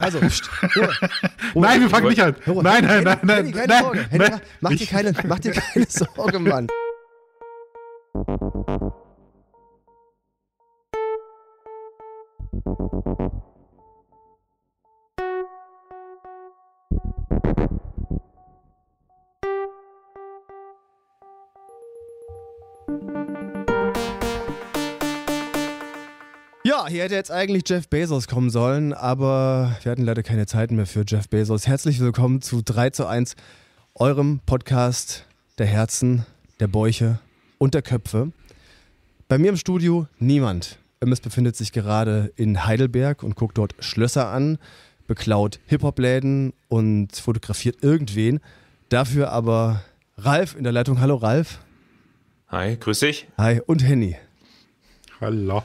Also, pst, Ruhe, Ruhe, Nein, wir fangen nicht an. Nein, nein, nein, nein. Henning, keine nein, Sorge. nein, mach, dir keine, mach dir keine Sorge, Mann. hier hätte jetzt eigentlich Jeff Bezos kommen sollen, aber wir hatten leider keine Zeit mehr für Jeff Bezos. Herzlich willkommen zu 3 zu 1, eurem Podcast der Herzen, der Bäuche und der Köpfe. Bei mir im Studio niemand. Immes befindet sich gerade in Heidelberg und guckt dort Schlösser an, beklaut Hip-Hop-Läden und fotografiert irgendwen. Dafür aber Ralf in der Leitung. Hallo Ralf. Hi, grüß dich. Hi und Henny. Hallo.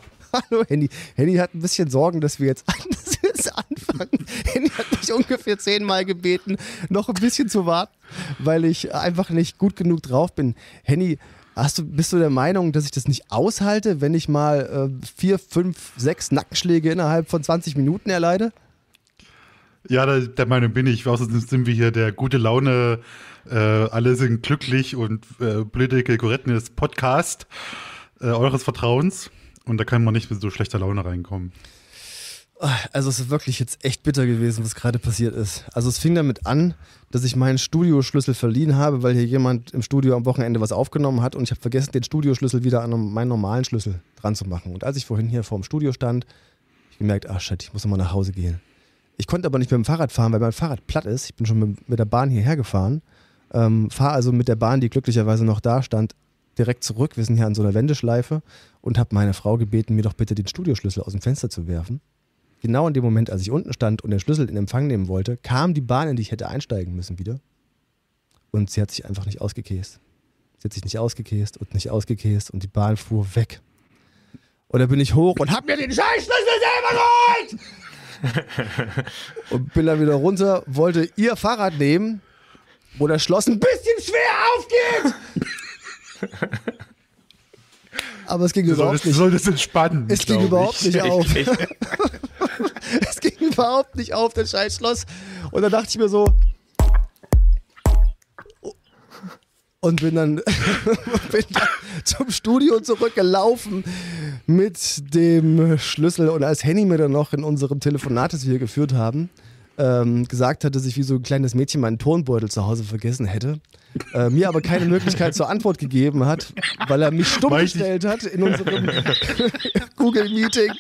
Hallo Henny. Henny hat ein bisschen Sorgen, dass wir jetzt anders anfangen. Henny hat mich ungefähr zehnmal gebeten, noch ein bisschen zu warten, weil ich einfach nicht gut genug drauf bin. Henny, hast du, bist du der Meinung, dass ich das nicht aushalte, wenn ich mal äh, vier, fünf, sechs Nackenschläge innerhalb von 20 Minuten erleide? Ja, der, der Meinung bin ich. Außerdem sind wir hier der gute Laune, äh, alle sind glücklich und äh, blöde Koretten ist Podcast äh, eures Vertrauens. Und da kann man nicht mit so schlechter Laune reinkommen. Also es ist wirklich jetzt echt bitter gewesen, was gerade passiert ist. Also es fing damit an, dass ich meinen Studioschlüssel verliehen habe, weil hier jemand im Studio am Wochenende was aufgenommen hat und ich habe vergessen, den Studioschlüssel wieder an meinen normalen Schlüssel dran zu machen. Und als ich vorhin hier vor dem Studio stand, habe ich gemerkt, ach shit, ich muss nochmal nach Hause gehen. Ich konnte aber nicht mit dem Fahrrad fahren, weil mein Fahrrad platt ist. Ich bin schon mit, der Bahn hierher gefahren, ähm, fahre also mit der Bahn, die glücklicherweise noch da stand, direkt zurück, wir sind hier an so einer Wendeschleife und habe meine Frau gebeten, mir doch bitte den Studioschlüssel aus dem Fenster zu werfen. Genau in dem Moment, als ich unten stand und den Schlüssel in Empfang nehmen wollte, kam die Bahn, in die ich hätte einsteigen müssen wieder. Und sie hat sich einfach nicht ausgekäst. Sie hat sich nicht ausgekäst und nicht ausgekäst und die Bahn fuhr weg. Und da bin ich hoch und hab mir den Scheißschlüssel selber geholt! und bin dann wieder runter, wollte ihr Fahrrad nehmen, wo das Schloss ein bisschen schwer aufgeht. Aber es ging überhaupt solltest, nicht. Du solltest entspannen. Es ging überhaupt ich. nicht auf. es ging überhaupt nicht auf, das Scheißschloss. Und dann dachte ich mir so. Und bin dann, bin dann zum Studio zurückgelaufen mit dem Schlüssel. Und als Henny mir dann noch in unserem Telefonat, das wir hier geführt haben, ähm, gesagt hat, dass ich wie so ein kleines Mädchen meinen Tonbeutel zu Hause vergessen hätte, äh, mir aber keine Möglichkeit zur Antwort gegeben hat, weil er mich stumm Meist gestellt hat in unserem Google-Meeting,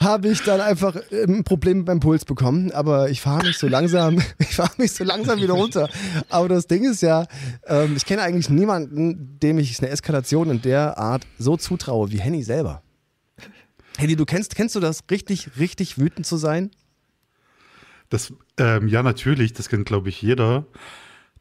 habe ich dann einfach ähm, ein Problem beim Puls bekommen. Aber ich fahre mich so langsam, ich fahre mich so langsam wieder runter. Aber das Ding ist ja, ähm, ich kenne eigentlich niemanden, dem ich eine Eskalation in der Art so zutraue wie Henny selber. Henny, du kennst, kennst du das, richtig, richtig wütend zu sein? Das, ähm, ja, natürlich, das kennt, glaube ich, jeder.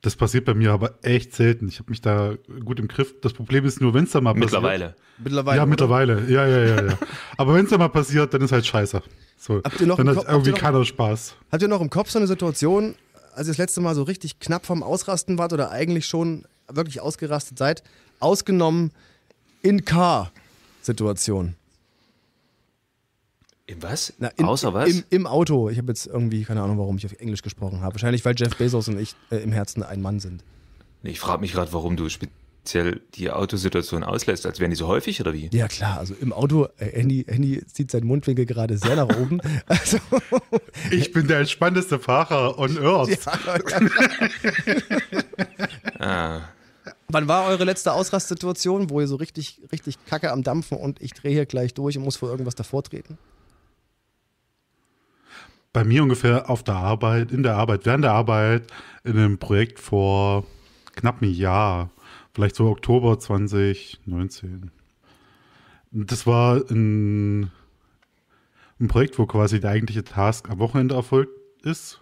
Das passiert bei mir aber echt selten. Ich habe mich da gut im Griff. Das Problem ist nur, wenn es da mal mittlerweile. passiert. Mittlerweile. Ja, oder? mittlerweile. Ja, ja, ja, ja. aber wenn es da mal passiert, dann ist halt scheiße. So, habt ihr noch dann hat Kopf, irgendwie keiner Spaß. Habt ihr noch im Kopf so eine Situation, als ihr das letzte Mal so richtig knapp vom Ausrasten wart oder eigentlich schon wirklich ausgerastet seid, ausgenommen in Car-Situation? Im was? Na, in, Außer was? Im, Im, Auto. Ich habe jetzt irgendwie keine Ahnung, warum ich auf Englisch gesprochen habe. Wahrscheinlich, weil Jeff Bezos und ich äh, im Herzen ein Mann sind. ich frage mich gerade, warum du speziell die Autosituation auslässt, als wären die so häufig oder wie? Ja, klar. Also im Auto, äh, Andy, Andy zieht seinen Mundwinkel gerade sehr nach oben. also, ich bin der entspannteste Fahrer on Earth. Ja, genau. ah. Wann war eure letzte Ausrastsituation, wo ihr so richtig, richtig Kacke am Dampfen und ich drehe hier gleich durch und muss vor irgendwas davor treten? bei mir ungefähr auf der Arbeit, in der Arbeit, während der Arbeit, in einem Projekt vor knapp einem Jahr, vielleicht so Oktober 2019. Das war ein, ein Projekt, wo quasi der eigentliche Task am Wochenende erfolgt ist.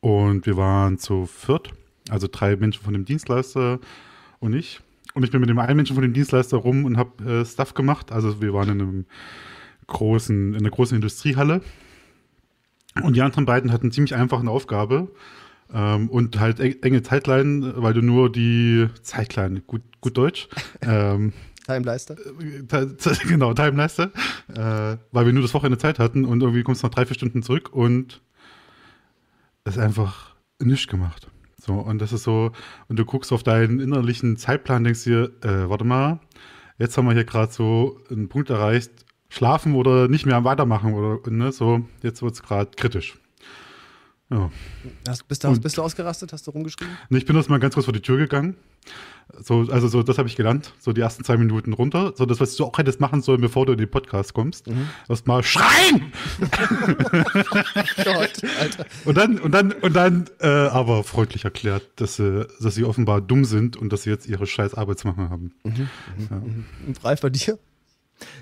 Und wir waren zu viert, also drei Menschen von dem Dienstleister und ich. Und ich bin mit dem einen Menschen von dem Dienstleister rum und habe äh, Stuff gemacht. Also wir waren in einem großen, in einer großen Industriehalle und die anderen beiden hatten ziemlich einfache Aufgabe ähm, und halt enge Zeitleinen, weil du nur die Zeitleinen, gut, gut Deutsch. Ähm, Timeleiste. Äh, genau, Timeleiste. Äh, weil wir nur das Wochenende Zeit hatten und irgendwie kommst du nach drei, vier Stunden zurück und es einfach nichts gemacht. So, und das ist so, und du guckst auf deinen innerlichen Zeitplan, denkst dir, äh, warte mal, jetzt haben wir hier gerade so einen Punkt erreicht, schlafen oder nicht mehr weitermachen oder ne, so, jetzt wird es gerade kritisch. Ja. bist, du, und, bist du ausgerastet? Hast du rumgeschrieben? Ne, ich bin erstmal ganz kurz vor die Tür gegangen. So, also so, das habe ich gelernt. So die ersten zwei Minuten runter. So das, was du auch hättest machen sollen, bevor du in den Podcast kommst. Mhm. Erstmal schreien! Gott, Alter. Und dann, und dann, und dann äh, aber freundlich erklärt, dass sie, äh, dass sie offenbar dumm sind und dass sie jetzt ihre scheiß Arbeit haben. Mhm. Ja. Mhm, mhm. Und Ralf, bei dir?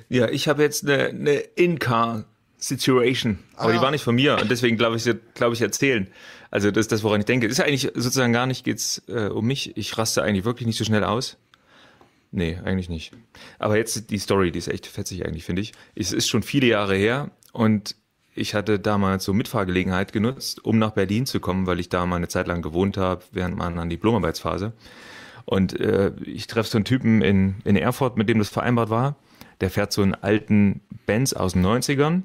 Ja, ich habe jetzt eine, eine In-Car Situation. Ah, aber die ah. war nicht von mir und deswegen glaube ich, glaube ich erzählen. Also das ist das, woran ich denke. Ist ja eigentlich sozusagen gar nicht, geht's äh, um mich. Ich raste eigentlich wirklich nicht so schnell aus. Nee, eigentlich nicht. Aber jetzt die Story, die ist echt fetzig eigentlich, finde ich. Es ist schon viele Jahre her und ich hatte damals so Mitfahrgelegenheit genutzt, um nach Berlin zu kommen, weil ich da mal eine Zeit lang gewohnt habe, während meiner Diplomarbeitsphase. Und äh, ich treffe so einen Typen in, in Erfurt, mit dem das vereinbart war der fährt so einen alten Benz aus den 90ern.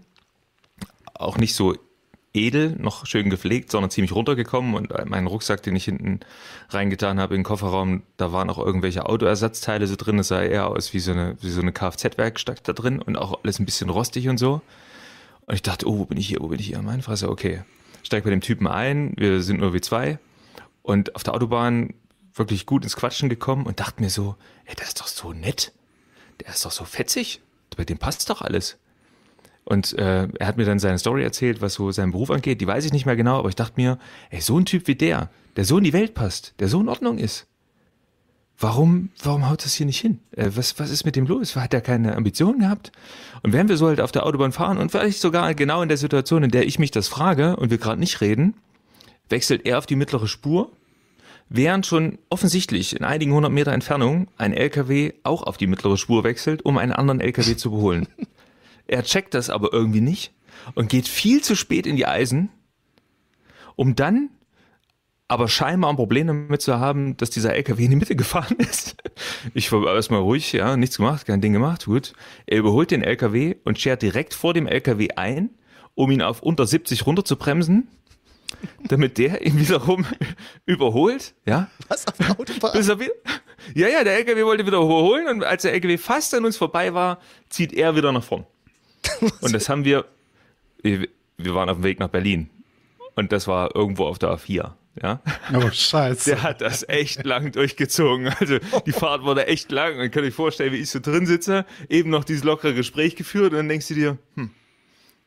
Auch nicht so edel, noch schön gepflegt, sondern ziemlich runtergekommen und mein Rucksack, den ich hinten reingetan habe, in den Kofferraum, da waren auch irgendwelche Autoersatzteile so drin. Es sah eher aus wie so eine, so eine Kfz-Werkstatt da drin und auch alles ein bisschen rostig und so. Und ich dachte, oh, wo bin ich hier, wo bin ich hier? Mein Fresse, okay. Steig bei dem Typen ein, wir sind nur wie zwei und auf der Autobahn wirklich gut ins Quatschen gekommen und dachte mir so, ey, das ist doch so nett der ist doch so fetzig, bei dem passt doch alles. Und äh, er hat mir dann seine Story erzählt, was so seinen Beruf angeht. Die weiß ich nicht mehr genau, aber ich dachte mir, ey, so ein Typ wie der, der so in die Welt passt, der so in Ordnung ist. Warum, warum haut das hier nicht hin? Äh, was, was ist mit dem los? Hat er keine Ambitionen gehabt? Und wenn wir so halt auf der Autobahn fahren und vielleicht sogar genau in der Situation, in der ich mich das frage und wir gerade nicht reden, wechselt er auf die mittlere Spur während schon offensichtlich in einigen hundert Meter Entfernung ein LKW auch auf die mittlere Spur wechselt, um einen anderen LKW zu beholen. er checkt das aber irgendwie nicht und geht viel zu spät in die Eisen, um dann aber scheinbar ein Problem damit zu haben, dass dieser LKW in die Mitte gefahren ist. Ich war erstmal ruhig, ja, nichts gemacht, kein Ding gemacht, gut. Er überholt den LKW und schert direkt vor dem LKW ein, um ihn auf unter 70 runterzubremsen damit der ihn wiederum überholt, ja. Was auf der Autobahn? ja, ja, der LKW wollte wieder überholen und als der LKW fast an uns vorbei war, zieht er wieder nach vorn. und das haben wir, wir waren auf dem Weg nach Berlin und das war irgendwo auf der A4. Ja. Oh, scheiße. Der hat das echt lang durchgezogen. Also die Fahrt wurde echt lang. Und könnt euch vorstellen, wie ich so drin sitze, eben noch dieses lockere Gespräch geführt und dann denkst du dir, hm,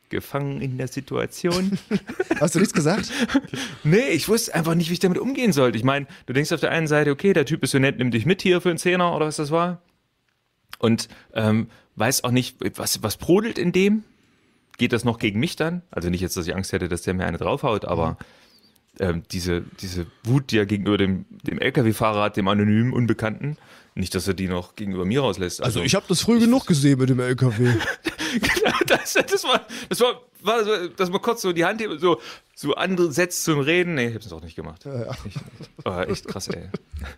gefangen in der Situation. Hast du nichts gesagt? nee, ich wusste einfach nicht, wie ich damit umgehen sollte. Ich meine, du denkst auf der einen Seite, okay, der Typ ist so nett, nimm dich mit hier für einen Zehner oder was das war. Und ähm, weiß auch nicht, was, was brodelt in dem? Geht das noch gegen mich dann? Also nicht jetzt, dass ich Angst hätte, dass der mir eine draufhaut, aber. Mhm ähm, diese, diese Wut, die er gegenüber dem, dem Lkw-Fahrer hat, dem anonymen Unbekannten, nicht, dass er die noch gegenüber mir rauslässt. Also, also ich habe das früh genug gesehen mit dem LKW. genau, das, das, war, das war, war so, dass man kurz so die Hand hebt so, so andere setzt zum Reden. Nee, ich habe es auch nicht gemacht. Ja, ja. Echt, oh, echt krass, ey.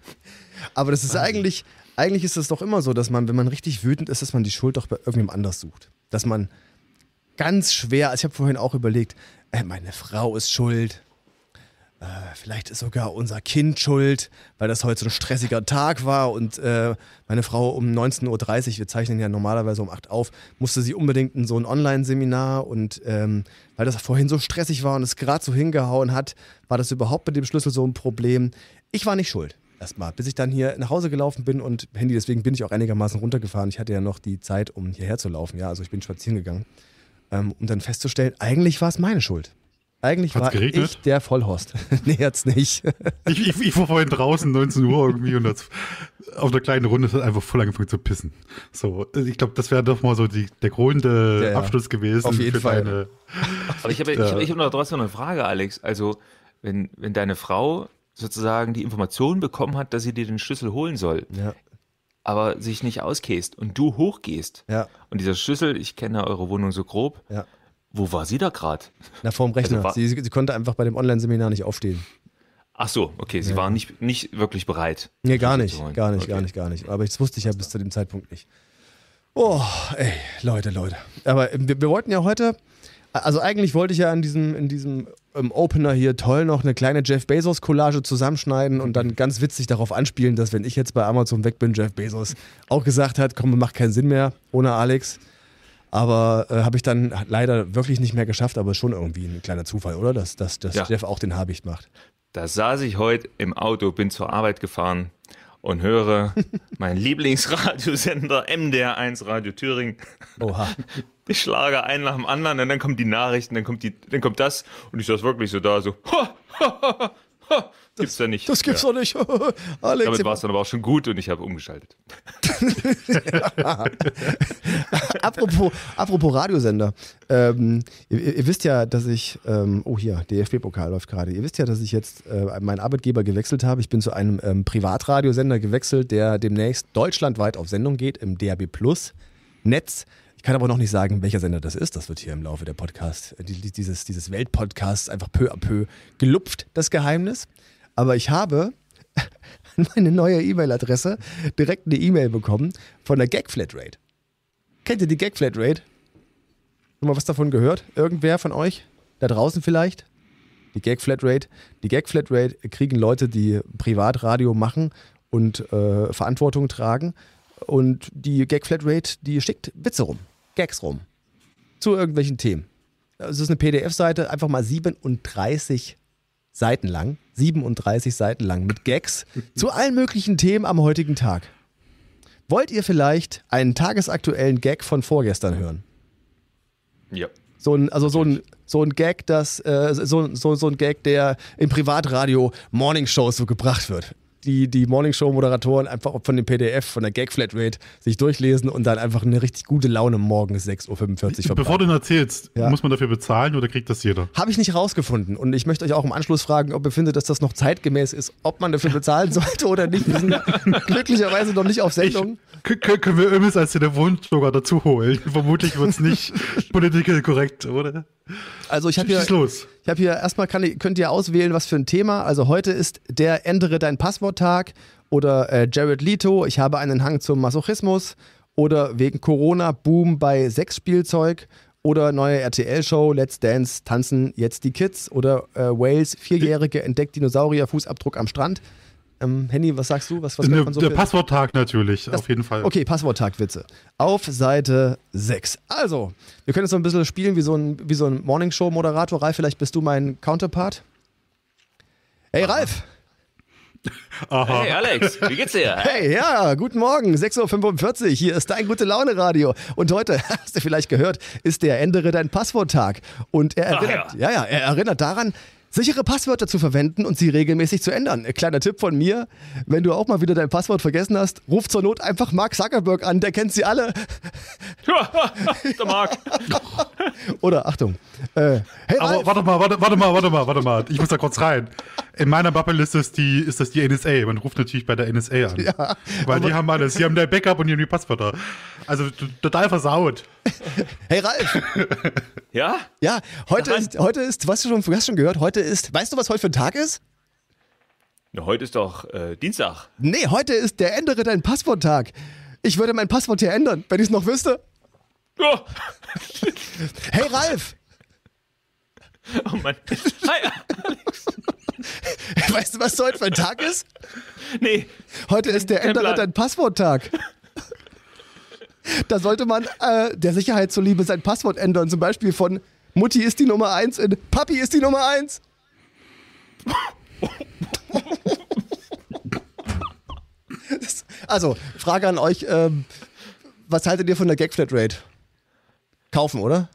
Aber das ist Wahnsinn. eigentlich, eigentlich ist das doch immer so, dass man, wenn man richtig wütend ist, dass man die Schuld doch bei irgendjemand anders sucht. Dass man ganz schwer, also ich habe vorhin auch überlegt, äh, meine Frau ist schuld äh, vielleicht ist sogar unser Kind schuld, weil das heute so ein stressiger Tag war und äh, meine Frau um 19.30 Uhr, wir zeichnen ja normalerweise um 8 Uhr auf, musste sie unbedingt in so ein Online-Seminar und ähm, weil das vorhin so stressig war und es gerade so hingehauen hat, war das überhaupt mit dem Schlüssel so ein Problem. Ich war nicht schuld erstmal, bis ich dann hier nach Hause gelaufen bin und Handy, deswegen bin ich auch einigermaßen runtergefahren. Ich hatte ja noch die Zeit, um hierher zu laufen, ja, also ich bin spazieren gegangen, ähm, um dann festzustellen, eigentlich war es meine Schuld. Eigentlich hat's war geregnet? ich der Vollhorst. nee, jetzt nicht. ich, ich, ich, war vorhin draußen, 19 Uhr irgendwie, und das, auf einer kleinen Runde hat einfach voll angefangen zu pissen. So, ich glaube, das wäre doch mal so die, der grunde äh, ja, ja. Abschluss gewesen. Auf jeden Fall. Deine, Aber ich habe ja. ich, ich hab noch trotzdem eine Frage, Alex. Also, wenn, wenn deine Frau sozusagen die Information bekommen hat, dass sie dir den Schlüssel holen soll, ja aber sich nicht auskäst und du hochgehst. Ja. Und dieser Schlüssel, ich kenne ja eure Wohnung so grob, ja. Wo war sie da gerade? Na, vorm Rechner. Also sie, sie, konnte einfach bei dem Online-Seminar nicht aufstehen. Ach so, okay, sie ja. war nicht, nicht wirklich bereit. Nee, gar nicht, gar nicht, okay. gar nicht, gar nicht. Aber das wusste ich ja bis zu dem Zeitpunkt nicht. Oh, ey, Leute, Leute. Aber ähm, wir, wir wollten ja heute, also eigentlich wollte ich ja in diesem, in diesem ähm, Opener hier toll noch eine kleine Jeff Bezos-Collage zusammenschneiden und dann ganz witzig darauf anspielen, dass wenn ich jetzt bei Amazon weg bin, Jeff Bezos auch gesagt hat, komm, macht keinen Sinn mehr ohne Alex. Aber äh, habe ich dann leider wirklich nicht mehr geschafft, aber schon irgendwie ein kleiner Zufall, oder? Dass, dass, dass ja. Jeff auch den Habicht macht. Da saß ich heute im Auto, bin zur Arbeit gefahren und höre meinen Lieblingsradiosender MDR1 Radio Thüringen. Oha. Ich schlage einen nach dem anderen und dann kommen die Nachrichten, dann kommt, die, dann kommt das und ich saß wirklich so da, so. Ha, ha, ha, ha. Das, gibt's ja nicht. Das gibt's ja. doch nicht. Alex, Damit war es dann aber auch schon gut und ich habe umgeschaltet. apropos, apropos Radiosender. Ähm, ihr, ihr, wisst ja, dass ich, ähm, oh hier, DFB-Pokal läuft gerade. Ihr wisst ja, dass ich jetzt äh, meinen Arbeitgeber gewechselt habe. Ich bin zu einem ähm, Privatradiosender gewechselt, der demnächst deutschlandweit auf Sendung geht im DRB Plus Netz. Ich kann aber noch nicht sagen, welcher Sender das ist. Das wird hier im Laufe der Podcast, äh, dieses, dieses Weltpodcasts einfach peu à peu gelupft, das Geheimnis. Aber ich habe an meine neue E-Mail-Adresse direkt eine E-Mail bekommen von der Gag-Flatrate. Kennt ihr die Gag-Flatrate? Schon mal was davon gehört? Irgendwer von euch? Da draußen vielleicht? Die Gag-Flatrate. Die Gag-Flatrate kriegen Leute, die Privatradio machen und äh, Verantwortung tragen. Und die Gag-Flatrate, die schickt Witze rum, Gags rum. Zu irgendwelchen Themen. Also es ist eine PDF-Seite, einfach mal 37 Seiten lang, 37 Seiten lang mit Gags zu allen möglichen Themen am heutigen Tag. Wollt ihr vielleicht einen tagesaktuellen Gag von vorgestern hören? Ja. So ein, also so ein, so ein Gag, das, äh, so, so, so ein Gag, der im Privatradio Morningshows so gebracht wird die, die Morningshow-Moderatoren einfach von dem PDF, von der Gag-Flatrate sich durchlesen und dann einfach eine richtig gute Laune morgens 6.45 Uhr verbringen. Bevor du ihn erzählst, ja. muss man dafür bezahlen oder kriegt das jeder? Habe ich nicht rausgefunden und ich möchte euch auch im Anschluss fragen, ob ihr findet, dass das noch zeitgemäß ist, ob man dafür bezahlen sollte oder nicht. Wir sind glücklicherweise noch nicht auf Sendung. Ich, können wir Ömis als den Wunsch sogar dazu holen? Vermutlich wird es nicht political korrekt, oder? Also ich habe hier, los. ich habe hier erstmal kann, könnt ihr auswählen, was für ein Thema. Also heute ist der ändere dein Passwort Tag oder äh, Jared Leto. Ich habe einen Hang zum Masochismus oder wegen Corona Boom bei Sexspielzeug oder neue RTL-Show Let's Dance tanzen jetzt die Kids oder äh, Wales Vierjährige entdeckt Dinosaurier Fußabdruck am Strand. Ähm, Henny, was sagst du? Was, was ne, so der Passworttag natürlich, das, auf jeden Fall. Okay, Passworttag-Witze. Auf Seite 6. Also, wir können jetzt so ein bisschen spielen wie so ein, so ein Morningshow-Moderator. Ralf, vielleicht bist du mein Counterpart. Hey, Aha. Ralf! Aha. Hey Alex, wie geht's dir? Hey, ja, guten Morgen, 6.45 Uhr, hier ist dein Gute-Laune-Radio. Und heute, hast du vielleicht gehört, ist der Ändere dein Passwort-Tag. Und er erinnert, ja. ja, ja, er erinnert daran, sichere Passwörter zu verwenden und sie regelmäßig zu ändern. Kleiner Tipp von mir, wenn du auch mal wieder dein Passwort vergessen hast, ruf zur Not einfach Mark Zuckerberg an, der kennt sie alle. der Mark. Oder Achtung. Äh, hey, Aber Ralf. warte mal, warte, warte mal, warte mal, warte mal. Ich muss da kurz rein. In meiner Bubble ist das die, ist das die NSA. Man ruft natürlich bei der NSA an. Ja, weil die haben alles. Die haben dein Backup und die haben die Passwörter. Also total versaut. Hey Ralf. ja? Ja, heute ist, heute ist, was du schon, hast du schon gehört, heute ist, weißt du, was heute für ein Tag ist? Na, heute ist doch äh, Dienstag. Nee, heute ist der Ändere dein Passwort-Tag. Ich würde mein Passwort hier ändern, wenn ich es noch wüsste. Oh. hey Ralf! Oh Mann. Hi, Alex. Weißt du, was heute für ein Tag ist? Nee. Heute ist der Ändere dein Passwort-Tag. Da sollte man äh, der Sicherheit zuliebe sein Passwort ändern. Zum Beispiel von Mutti ist die Nummer 1 in Papi ist die Nummer 1 also, Frage an euch: ähm, Was haltet ihr von der Gag-Flatrate? Kaufen, oder?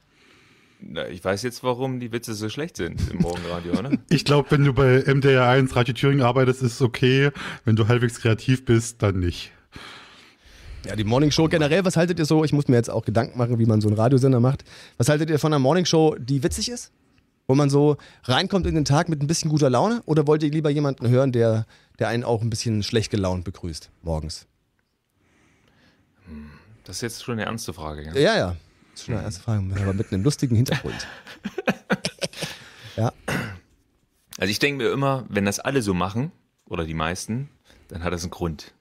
Na, ich weiß jetzt, warum die Witze so schlecht sind im Morgenradio, ne? ich glaube, wenn du bei MDR 1 Radio Thüringen arbeitest, ist es okay. Wenn du halbwegs kreativ bist, dann nicht. Ja, die Morning Show generell, was haltet ihr so? Ich muss mir jetzt auch Gedanken machen, wie man so einen Radiosender macht. Was haltet ihr von einer Morning Show, die witzig ist? wo man so reinkommt in den Tag mit ein bisschen guter Laune? Oder wollt ihr lieber jemanden hören, der, der einen auch ein bisschen schlecht gelaunt begrüßt morgens? Das ist jetzt schon eine ernste Frage. Ja, ja. ja. Das ist schon eine ernste Frage, aber mit einem lustigen Hintergrund. ja. Also ich denke mir immer, wenn das alle so machen, oder die meisten, dann hat das einen Grund.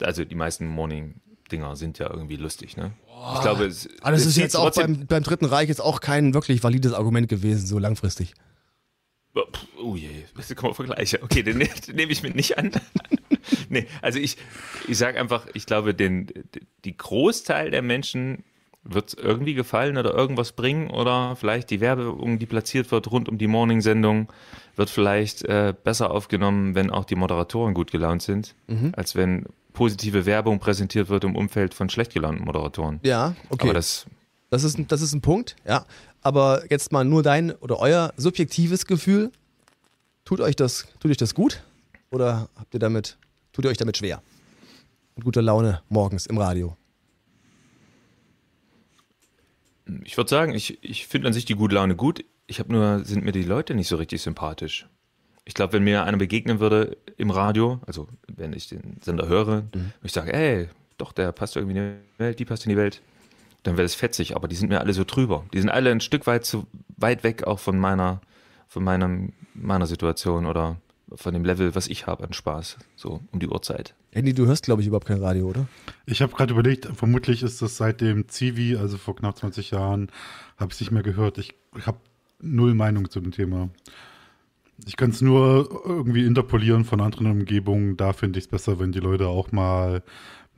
Also die meisten Morning-Dinger sind ja irgendwie lustig, ne? ich glaube, es Aber ah, das ist, jetzt auch beim, beim Dritten Reich jetzt auch kein wirklich valides Argument gewesen, so langfristig. Oh, oh je, das kommen Vergleiche. Okay, den, den nehme ich mir nicht an. nee, also ich, ich sage einfach, ich glaube, den, die Großteil der Menschen wird es irgendwie gefallen oder irgendwas bringen oder vielleicht die Werbung, die platziert wird rund um die Morning-Sendung, wird vielleicht äh, besser aufgenommen, wenn auch die Moderatoren gut gelaunt sind, mhm. als wenn positive Werbung präsentiert wird im Umfeld von schlecht gelaunten Moderatoren. Ja, okay. Aber das, das, ist, das ist ein Punkt, ja. Aber jetzt mal nur dein oder euer subjektives Gefühl. Tut euch das, tut euch das gut? Oder habt ihr damit, tut ihr euch damit schwer? Mit guter Laune morgens im Radio. Ich würde sagen, ich, ich finde an sich die gute Laune gut. Ich habe nur, sind mir die Leute nicht so richtig sympathisch. Ich glaube, wenn mir einer begegnen würde im Radio, also wenn ich den Sender höre, mhm. und ich sage, ey, doch, der passt irgendwie in die Welt, die passt in die Welt, dann wäre das fetzig, aber die sind mir alle so drüber. Die sind alle ein Stück weit zu weit weg auch von meiner, von meinem, meiner Situation oder von dem Level, was ich habe an Spaß, so um die Uhrzeit. Andy, du hörst, glaube ich, überhaupt kein Radio, oder? Ich habe gerade überlegt, vermutlich ist das seit dem Zivi, also vor knapp 20 Jahren, habe ich es nicht mehr gehört. Ich, ich habe null Meinung zu dem Thema. Ich kann es nur irgendwie interpolieren von anderen Umgebungen. Da finde ich es besser, wenn die Leute auch mal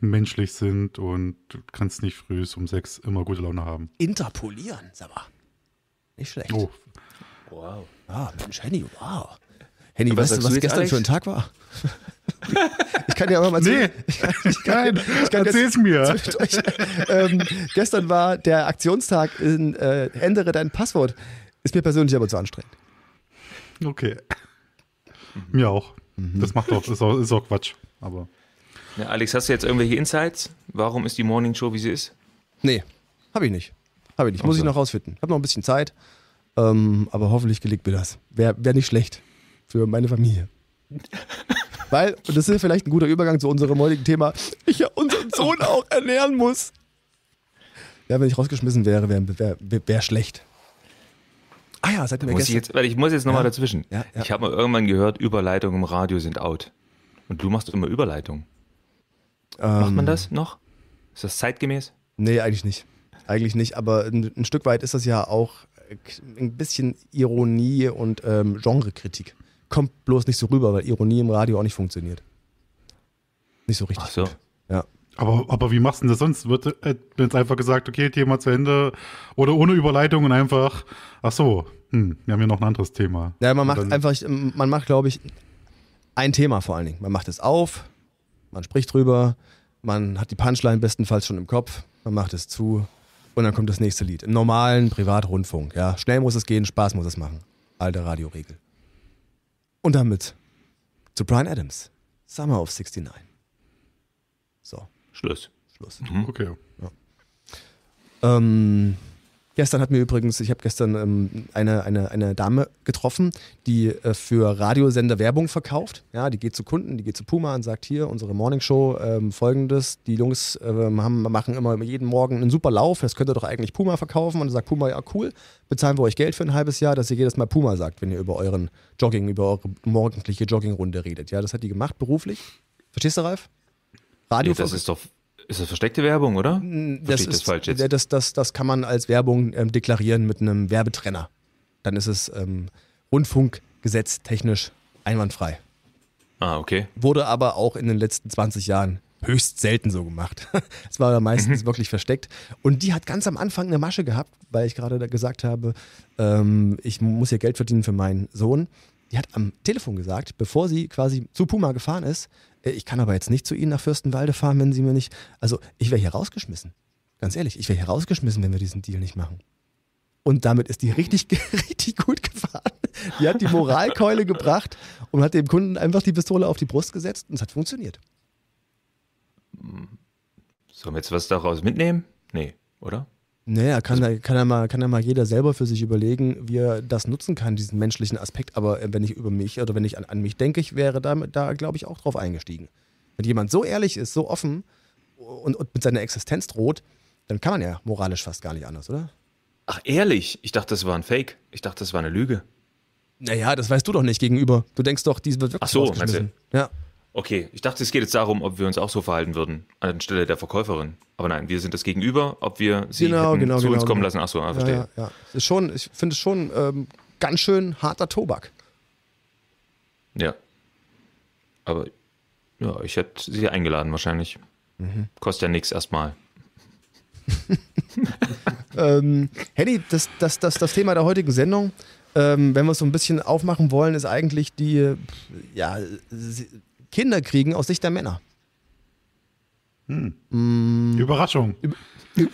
menschlich sind und du kannst nicht früh um sechs immer gute Laune haben. Interpolieren, sag mal. Nicht schlecht. Oh. Wow. Ah, Mensch, Henny, wow. Henny, weißt du, was gestern Alex? für ein Tag war? Ich kann dir aber mal erzählen. Nee, ich kann, ich kann, ich kann erzähl's mir. ähm, gestern war der Aktionstag in äh, Ändere dein Passwort. Ist mir persönlich aber zu anstrengend. Okay. Mhm. Mir auch. Mhm. Das macht auch ist, auch, ist auch Quatsch. Aber. Ja, Alex, hast du jetzt irgendwelche Insights? Warum ist die Morning Show, wie sie ist? Nee, habe ich nicht. Habe ich nicht. Muss okay. ich noch rausfinden. Habe noch ein bisschen Zeit. Ähm, aber hoffentlich gelingt mir das. Wäre wär nicht schlecht für meine Familie. Weil, und das ist vielleicht ein guter Übergang zu unserem heutigen Thema, ich ja unseren Sohn auch ernähren muss. Ja, wenn ich rausgeschmissen wäre, wäre wär, wär schlecht. Ah ja, seitdem dem muss ich jetzt, Weil ich muss jetzt nochmal ja. dazwischen. Ja, ja. Ich habe mal irgendwann gehört, Überleitungen im Radio sind out. Und du machst immer Überleitungen. Ähm, Macht man ähm. das noch? Ist das zeitgemäß? Nee, eigentlich nicht. Eigentlich nicht, aber ein, ein Stück weit ist das ja auch äh, ein bisschen Ironie und ähm, Genrekritik. Kommt bloß nicht so rüber, weil Ironie im Radio auch nicht funktioniert. Nicht so richtig. Ach so. Gut. Ja. Aber, aber wie machst du denn das sonst? Wird jetzt äh, einfach gesagt, okay, Thema zu Ende oder ohne Überleitung und einfach, ach so, hm, wir haben hier noch ein anderes Thema. Ja, man macht einfach, man macht, glaube ich, ein Thema vor allen Dingen. Man macht es auf, man spricht drüber, man hat die Punchline bestenfalls schon im Kopf, man macht es zu und dann kommt das nächste Lied. Im normalen Privatrundfunk, ja. Schnell muss es gehen, Spaß muss es machen. Alte Radioregel. Und damit zu Brian Adams, Summer of 69. Schluss. Schluss. Mhm. Okay. Ja. Ähm, gestern hat mir übrigens, ich habe gestern ähm, eine, eine, eine Dame getroffen, die äh, für Radiosender Werbung verkauft. Ja, die geht zu Kunden, die geht zu Puma und sagt hier, unsere Morningshow, ähm, folgendes, die Jungs ähm, haben, machen immer jeden Morgen einen super Lauf, das könnt ihr doch eigentlich Puma verkaufen. Und dann sagt Puma, ja cool, bezahlen wir euch Geld für ein halbes Jahr, dass ihr jedes Mal Puma sagt, wenn ihr über euren Jogging, über eure morgendliche Joggingrunde redet. Ja, das hat die gemacht beruflich. Verstehst du, Ralf? Radio. Nee, das ist doch ist das versteckte Werbung, oder? das, ist, das falsch jetzt. Das, das, das kann man als Werbung ähm, deklarieren mit einem Werbetrenner. Dann ist es ähm, Rundfunkgesetz technisch einwandfrei. Ah, okay. Wurde aber auch in den letzten 20 Jahren höchst selten so gemacht. Es war meistens wirklich versteckt. Und die hat ganz am Anfang eine Masche gehabt, weil ich gerade gesagt habe, ähm, ich muss hier Geld verdienen für meinen Sohn. Die hat am Telefon gesagt, bevor sie quasi zu Puma gefahren ist, äh, ich kann aber jetzt nicht zu Ihnen nach Fürstenwalde fahren, wenn Sie mir nicht. Also ich wäre hier rausgeschmissen. Ganz ehrlich, ich wäre hier rausgeschmissen, wenn wir diesen Deal nicht machen. Und damit ist die richtig, richtig gut gefahren. Die hat die Moralkeule gebracht und hat dem Kunden einfach die Pistole auf die Brust gesetzt und es hat funktioniert. Sollen wir jetzt was daraus mitnehmen? Nee, oder? Naja, kann, also, kann, ja mal, kann ja mal jeder selber für sich überlegen, wie er das nutzen kann, diesen menschlichen Aspekt. Aber äh, wenn ich über mich oder wenn ich an, an mich denke, ich wäre da, da glaube ich, auch drauf eingestiegen. Wenn jemand so ehrlich ist, so offen und, und mit seiner Existenz droht, dann kann man ja moralisch fast gar nicht anders, oder? Ach, ehrlich? Ich dachte, das war ein Fake. Ich dachte, das war eine Lüge. Naja, das weißt du doch nicht gegenüber. Du denkst doch, die wird wirklich Ach so, meinst du? Ja. Okay, ich dachte, es geht jetzt darum, ob wir uns auch so verhalten würden, anstelle der Verkäuferin. Aber nein, wir sind das Gegenüber, ob wir sie genau, genau, zu genau, uns kommen genau. lassen. Achso, ah, ja, verstehe. Ja, ja, ja. Ist schon, ich finde es schon ähm, ganz schön harter Tobak. Ja. Aber ja, ich hätte sie eingeladen wahrscheinlich. Mhm. Kostet ja nichts erstmal. ähm, Henny, das, das, das, das Thema der heutigen Sendung, ähm, wenn wir es so ein bisschen aufmachen wollen, ist eigentlich die, ja, Kinder kriegen aus Sicht der Männer. Hm. Mm. Überraschung. Üb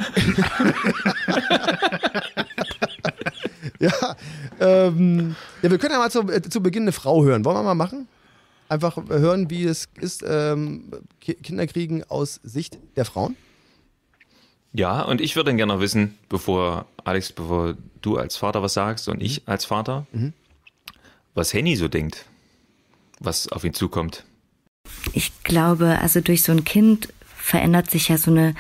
ja, ähm, ja, wir können ja mal zu, äh, zu Beginn eine Frau hören. Wollen wir mal machen? Einfach hören, wie es ist, ähm, Ki Kinder kriegen aus Sicht der Frauen? Ja, und ich würde gerne wissen, bevor Alex, bevor du als Vater was sagst und ich mhm. als Vater, mhm. was Henny so denkt, was auf ihn zukommt. Ich glaube, also durch so ein Kind verändert sich ja so eine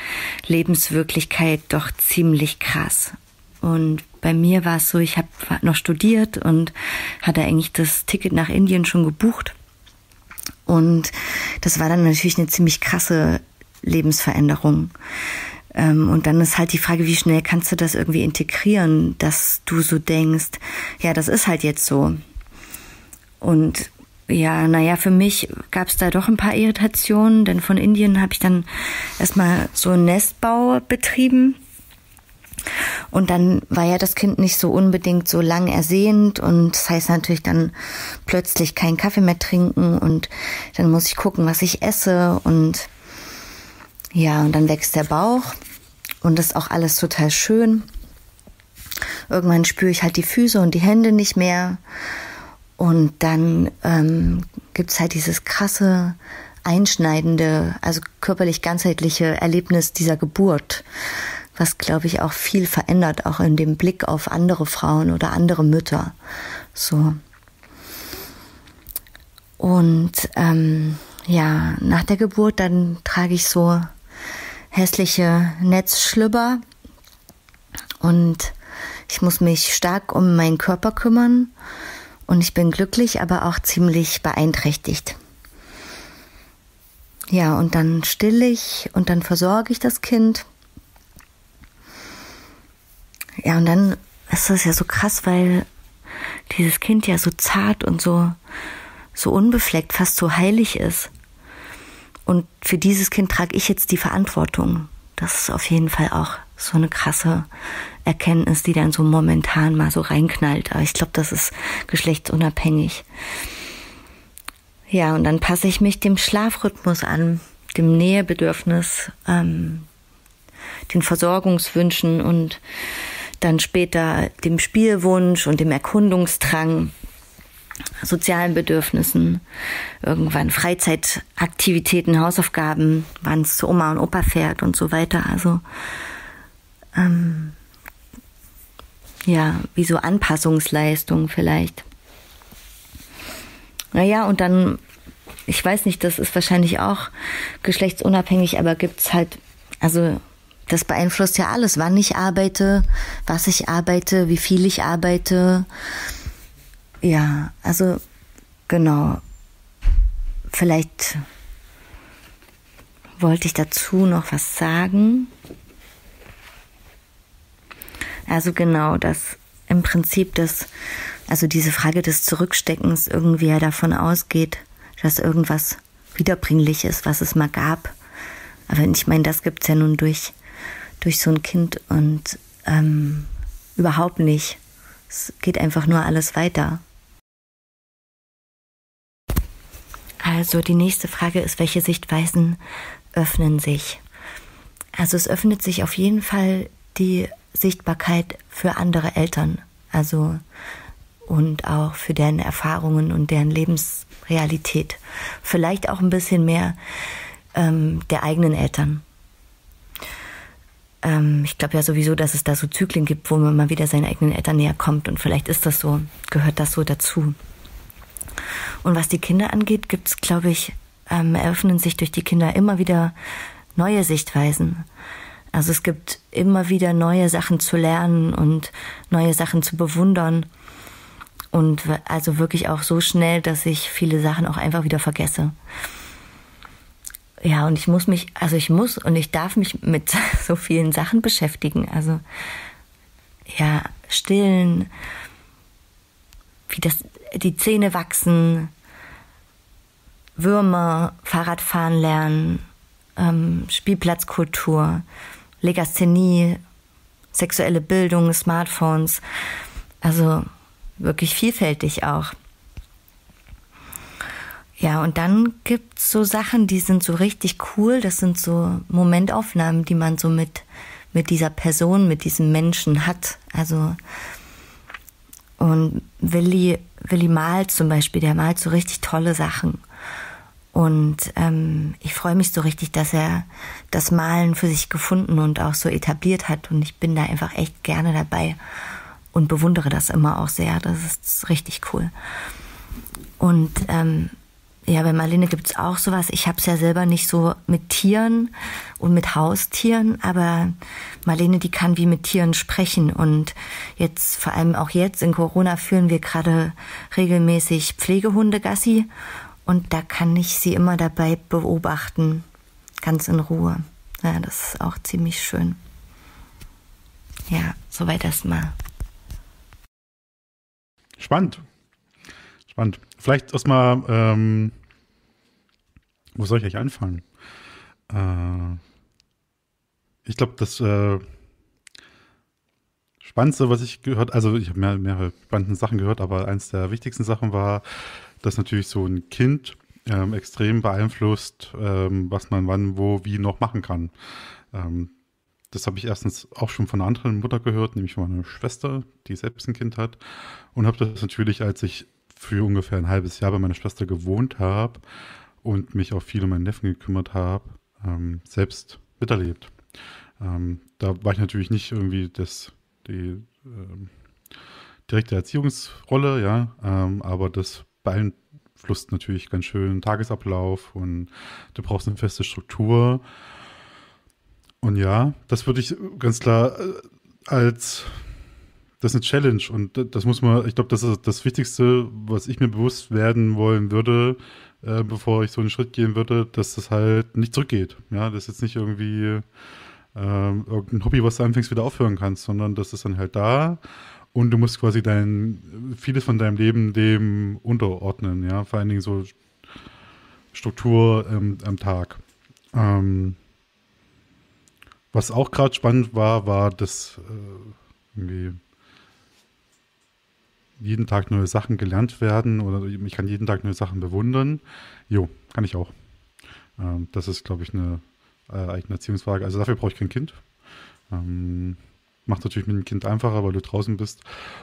Lebenswirklichkeit doch ziemlich krass. Und bei mir war es so, ich habe noch studiert und hatte eigentlich das Ticket nach Indien schon gebucht. Und das war dann natürlich eine ziemlich krasse Lebensveränderung. Ähm, und dann ist halt die Frage, wie schnell kannst du das irgendwie integrieren, dass du so denkst, ja, das ist halt jetzt so. Und ja, naja, für mich gab es da doch ein paar Irritationen, denn von Indien habe ich dann erstmal so einen Nestbau betrieben. Und dann war ja das Kind nicht so unbedingt so lang ersehnt und das heißt natürlich dann plötzlich keinen Kaffee mehr trinken und dann muss ich gucken, was ich esse und ja, und dann wächst der Bauch und das ist auch alles total schön. Irgendwann spüre ich halt die Füße und die Hände nicht mehr und dann ähm, gibt es halt dieses krasse, einschneidende, also körperlich ganzheitliche Erlebnis dieser Geburt, was, glaube ich, auch viel verändert, auch in dem Blick auf andere Frauen oder andere Mütter. So. Und ähm, ja, nach der Geburt, dann trage ich so hässliche Netzschlübber und ich muss mich stark um meinen Körper kümmern. Und ich bin glücklich, aber auch ziemlich beeinträchtigt. Ja, und dann stille ich und dann versorge ich das Kind. Ja, und dann ist das ja so krass, weil dieses Kind ja so zart und so, so unbefleckt, fast so heilig ist. Und für dieses Kind trage ich jetzt die Verantwortung. Das ist auf jeden Fall auch so eine krasse Erkenntnis, die dann so momentan mal so reinknallt. Aber ich glaube, das ist geschlechtsunabhängig. Ja, und dann passe ich mich dem Schlafrhythmus an, dem Nähebedürfnis, ähm, den Versorgungswünschen und dann später dem Spielwunsch und dem Erkundungsdrang, sozialen Bedürfnissen, irgendwann Freizeitaktivitäten, Hausaufgaben, wann es zu Oma und Opa fährt und so weiter. Also ähm, ja, wie so Anpassungsleistung vielleicht. Naja, und dann, ich weiß nicht, das ist wahrscheinlich auch geschlechtsunabhängig, aber gibt es halt, also das beeinflusst ja alles, wann ich arbeite, was ich arbeite, wie viel ich arbeite. Ja, also genau. Vielleicht wollte ich dazu noch was sagen. Also genau, dass im Prinzip das, also diese Frage des Zurücksteckens irgendwie ja davon ausgeht, dass irgendwas wiederbringlich ist, was es mal gab. Aber ich meine, das gibt es ja nun durch, durch so ein Kind und ähm, überhaupt nicht. Es geht einfach nur alles weiter. Also die nächste Frage ist, welche Sichtweisen öffnen sich? Also es öffnet sich auf jeden Fall die Sichtbarkeit für andere Eltern. Also und auch für deren Erfahrungen und deren Lebensrealität. Vielleicht auch ein bisschen mehr ähm, der eigenen Eltern. Ähm, ich glaube ja sowieso, dass es da so Zyklen gibt, wo man mal wieder seinen eigenen Eltern näher kommt. Und vielleicht ist das so, gehört das so dazu. Und was die Kinder angeht, gibt es, glaube ich, ähm, eröffnen sich durch die Kinder immer wieder neue Sichtweisen. Also es gibt immer wieder neue Sachen zu lernen und neue Sachen zu bewundern. Und also wirklich auch so schnell, dass ich viele Sachen auch einfach wieder vergesse. Ja, und ich muss mich, also ich muss und ich darf mich mit so vielen Sachen beschäftigen. Also ja, stillen, wie das, die Zähne wachsen, Würmer, Fahrradfahren lernen, ähm, Spielplatzkultur, Legasthenie, sexuelle Bildung, Smartphones. Also wirklich vielfältig auch. Ja, und dann gibt es so Sachen, die sind so richtig cool. Das sind so Momentaufnahmen, die man so mit, mit dieser Person, mit diesem Menschen hat. Also, und Willi, Willi malt zum Beispiel, der malt so richtig tolle Sachen. Und ähm, ich freue mich so richtig, dass er das Malen für sich gefunden und auch so etabliert hat. Und ich bin da einfach echt gerne dabei und bewundere das immer auch sehr. Das ist richtig cool. Und ähm, ja, bei Marlene gibt's auch sowas. Ich hab's ja selber nicht so mit Tieren und mit Haustieren, aber Marlene, die kann wie mit Tieren sprechen. Und jetzt, vor allem auch jetzt in Corona, führen wir gerade regelmäßig Pflegehunde Gassi und da kann ich sie immer dabei beobachten, ganz in Ruhe. Ja, das ist auch ziemlich schön. Ja, soweit erstmal. Spannend. Spannend. Vielleicht erstmal, ähm, wo soll ich eigentlich anfangen? Äh, ich glaube, das äh, Spannendste, was ich gehört, also ich habe mehr, mehrere spannende Sachen gehört, aber eins der wichtigsten Sachen war, das natürlich so ein Kind ähm, extrem beeinflusst, ähm, was man wann, wo, wie noch machen kann. Ähm, das habe ich erstens auch schon von einer anderen Mutter gehört, nämlich von meiner Schwester, die selbst ein Kind hat. Und habe das natürlich, als ich für ungefähr ein halbes Jahr bei meiner Schwester gewohnt habe und mich auch viel um meinen Neffen gekümmert habe, ähm, selbst miterlebt. Ähm, da war ich natürlich nicht irgendwie das, die ähm, direkte Erziehungsrolle, ja, aber das beeinflusst natürlich ganz schön den Tagesablauf und du brauchst eine feste Struktur. Und ja, das würde ich ganz klar äh, als das ist eine Challenge und das muss man, ich glaube, das ist das Wichtigste, was ich mir bewusst werden wollen würde, äh, bevor ich so einen Schritt gehen würde, dass das halt nicht zurückgeht. Ja, das ist jetzt nicht irgendwie äh, irgendein Hobby, was du anfängst, wieder aufhören kannst, sondern das ist dann halt da und du musst quasi dein, vieles von deinem Leben dem unterordnen, ja. Vor allen Dingen so Struktur ähm, am Tag. Ähm, was auch gerade spannend war, war, dass äh, irgendwie jeden Tag neue Sachen gelernt werden oder ich kann jeden Tag neue Sachen bewundern. Jo, kann ich auch. Ähm, das ist, glaube ich, eine äh, eigene Erziehungsfrage. Also dafür brauche ich kein Kind. Ähm, Macht natürlich mit dem Kind einfacher, weil du draußen bist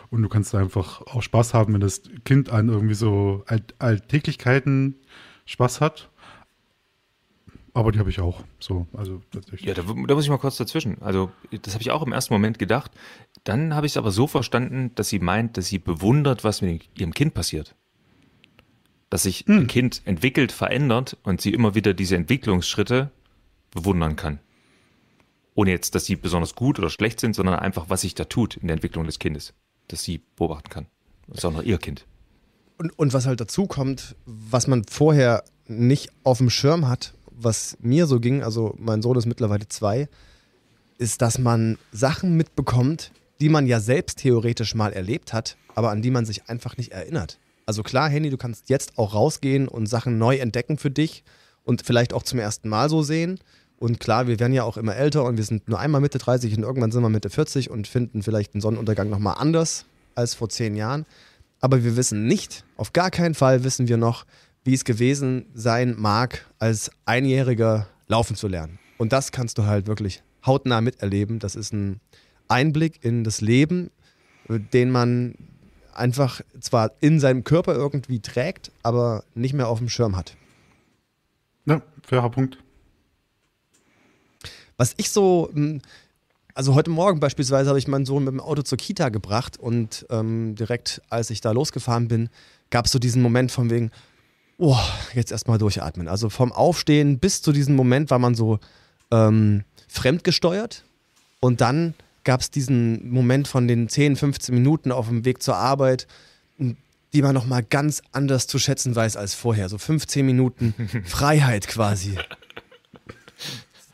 und du kannst einfach auch Spaß haben, wenn das Kind an irgendwie so Alltäglichkeiten Spaß hat. Aber die habe ich auch. So, also Ja, da, da, muss ich mal kurz dazwischen. Also, das habe ich auch im ersten Moment gedacht. Dann habe ich es aber so verstanden, dass sie meint, dass sie bewundert, was mit ihrem Kind passiert. Dass sich hm. ein Kind entwickelt, verändert und sie immer wieder diese Entwicklungsschritte bewundern kann ohne jetzt, dass sie besonders gut oder schlecht sind, sondern einfach, was sich da tut in der Entwicklung des Kindes, dass sie beobachten kann. Das ist auch noch ihr Kind. Und, und was halt dazu kommt, was man vorher nicht auf dem Schirm hat, was mir so ging, also mein Sohn ist mittlerweile zwei, ist, dass man Sachen mitbekommt, die man ja selbst theoretisch mal erlebt hat, aber an die man sich einfach nicht erinnert. Also klar, Handy, du kannst jetzt auch rausgehen und Sachen neu entdecken für dich und vielleicht auch zum ersten Mal so sehen. Und klar, wir werden ja auch immer älter und wir sind nur einmal Mitte 30 und irgendwann sind wir Mitte 40 und finden vielleicht einen Sonnenuntergang nochmal anders als vor zehn Jahren. Aber wir wissen nicht, auf gar keinen Fall wissen wir noch, wie es gewesen sein mag, als Einjähriger laufen zu lernen. Und das kannst du halt wirklich hautnah miterleben. Das ist ein Einblick in das Leben, den man einfach zwar in seinem Körper irgendwie trägt, aber nicht mehr auf dem Schirm hat. Ja, fairer Punkt. Was ich so, hm, also heute Morgen beispielsweise habe ich meinen Sohn mit dem Auto zur Kita gebracht und ähm, direkt als ich da losgefahren bin, gab es so diesen Moment von wegen, oh, jetzt erstmal durchatmen. Also vom Aufstehen bis zu diesem Moment war man so ähm, fremdgesteuert und dann gab es diesen Moment von den 10, 15 Minuten auf dem Weg zur Arbeit, hm, die man nochmal ganz anders zu schätzen weiß als vorher. So 15 Minuten Freiheit quasi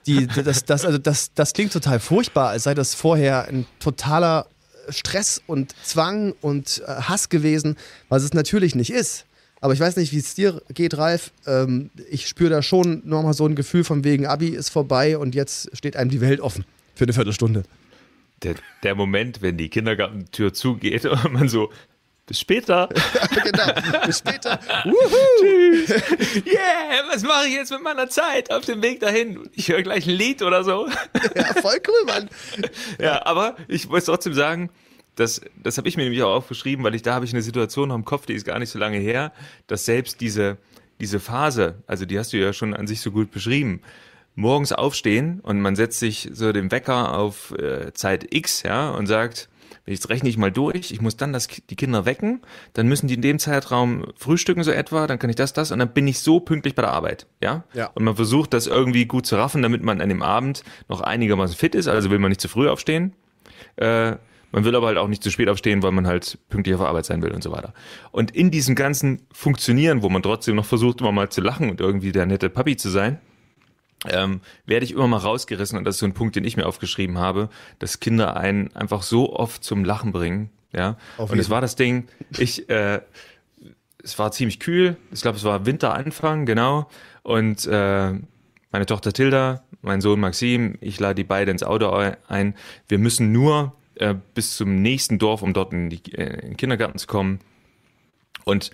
die, das, das, also das, das klingt total furchtbar, als sei das vorher ein totaler Stress und Zwang und äh, Hass gewesen, was es natürlich nicht ist. Aber ich weiß nicht, wie es dir geht, Ralf. Ähm, ich spüre da schon nochmal so ein Gefühl von wegen, Abi ist vorbei und jetzt steht einem die Welt offen für eine Viertelstunde. Der, der Moment, wenn die Kindergartentür zugeht und man so bis später. genau. Bis später. Tschüss. Yeah, was mache ich jetzt mit meiner Zeit auf dem Weg dahin? Ich höre gleich ein Lied oder so. ja, voll cool, Mann. ja, aber ich muss trotzdem sagen, das, das habe ich mir nämlich auch aufgeschrieben, weil ich da habe ich eine Situation noch im Kopf, die ist gar nicht so lange her, dass selbst diese, diese Phase, also die hast du ja schon an sich so gut beschrieben, morgens aufstehen und man setzt sich so dem Wecker auf äh, Zeit X, ja, und sagt, Jetzt rechne ich mal durch, ich muss dann das, die Kinder wecken, dann müssen die in dem Zeitraum frühstücken so etwa, dann kann ich das, das und dann bin ich so pünktlich bei der Arbeit, ja? ja. Und man versucht das irgendwie gut zu raffen, damit man an dem Abend noch einigermaßen fit ist, also will man nicht zu früh aufstehen. Äh, man will aber halt auch nicht zu spät aufstehen, weil man halt pünktlich auf Arbeit sein will und so weiter. Und in diesem ganzen Funktionieren, wo man trotzdem noch versucht, immer mal zu lachen und irgendwie der nette Papi zu sein, ähm, werde ich immer mal rausgerissen und das ist so ein Punkt, den ich mir aufgeschrieben habe, dass Kinder einen einfach so oft zum Lachen bringen. Ja, Auf und es war das Ding, ich, äh, es war ziemlich kühl, ich glaube, es war Winteranfang, genau, und äh, meine Tochter Tilda, mein Sohn Maxim, ich lade die beide ins Auto ein. Wir müssen nur äh, bis zum nächsten Dorf, um dort in, die, äh, in den Kindergarten zu kommen. Und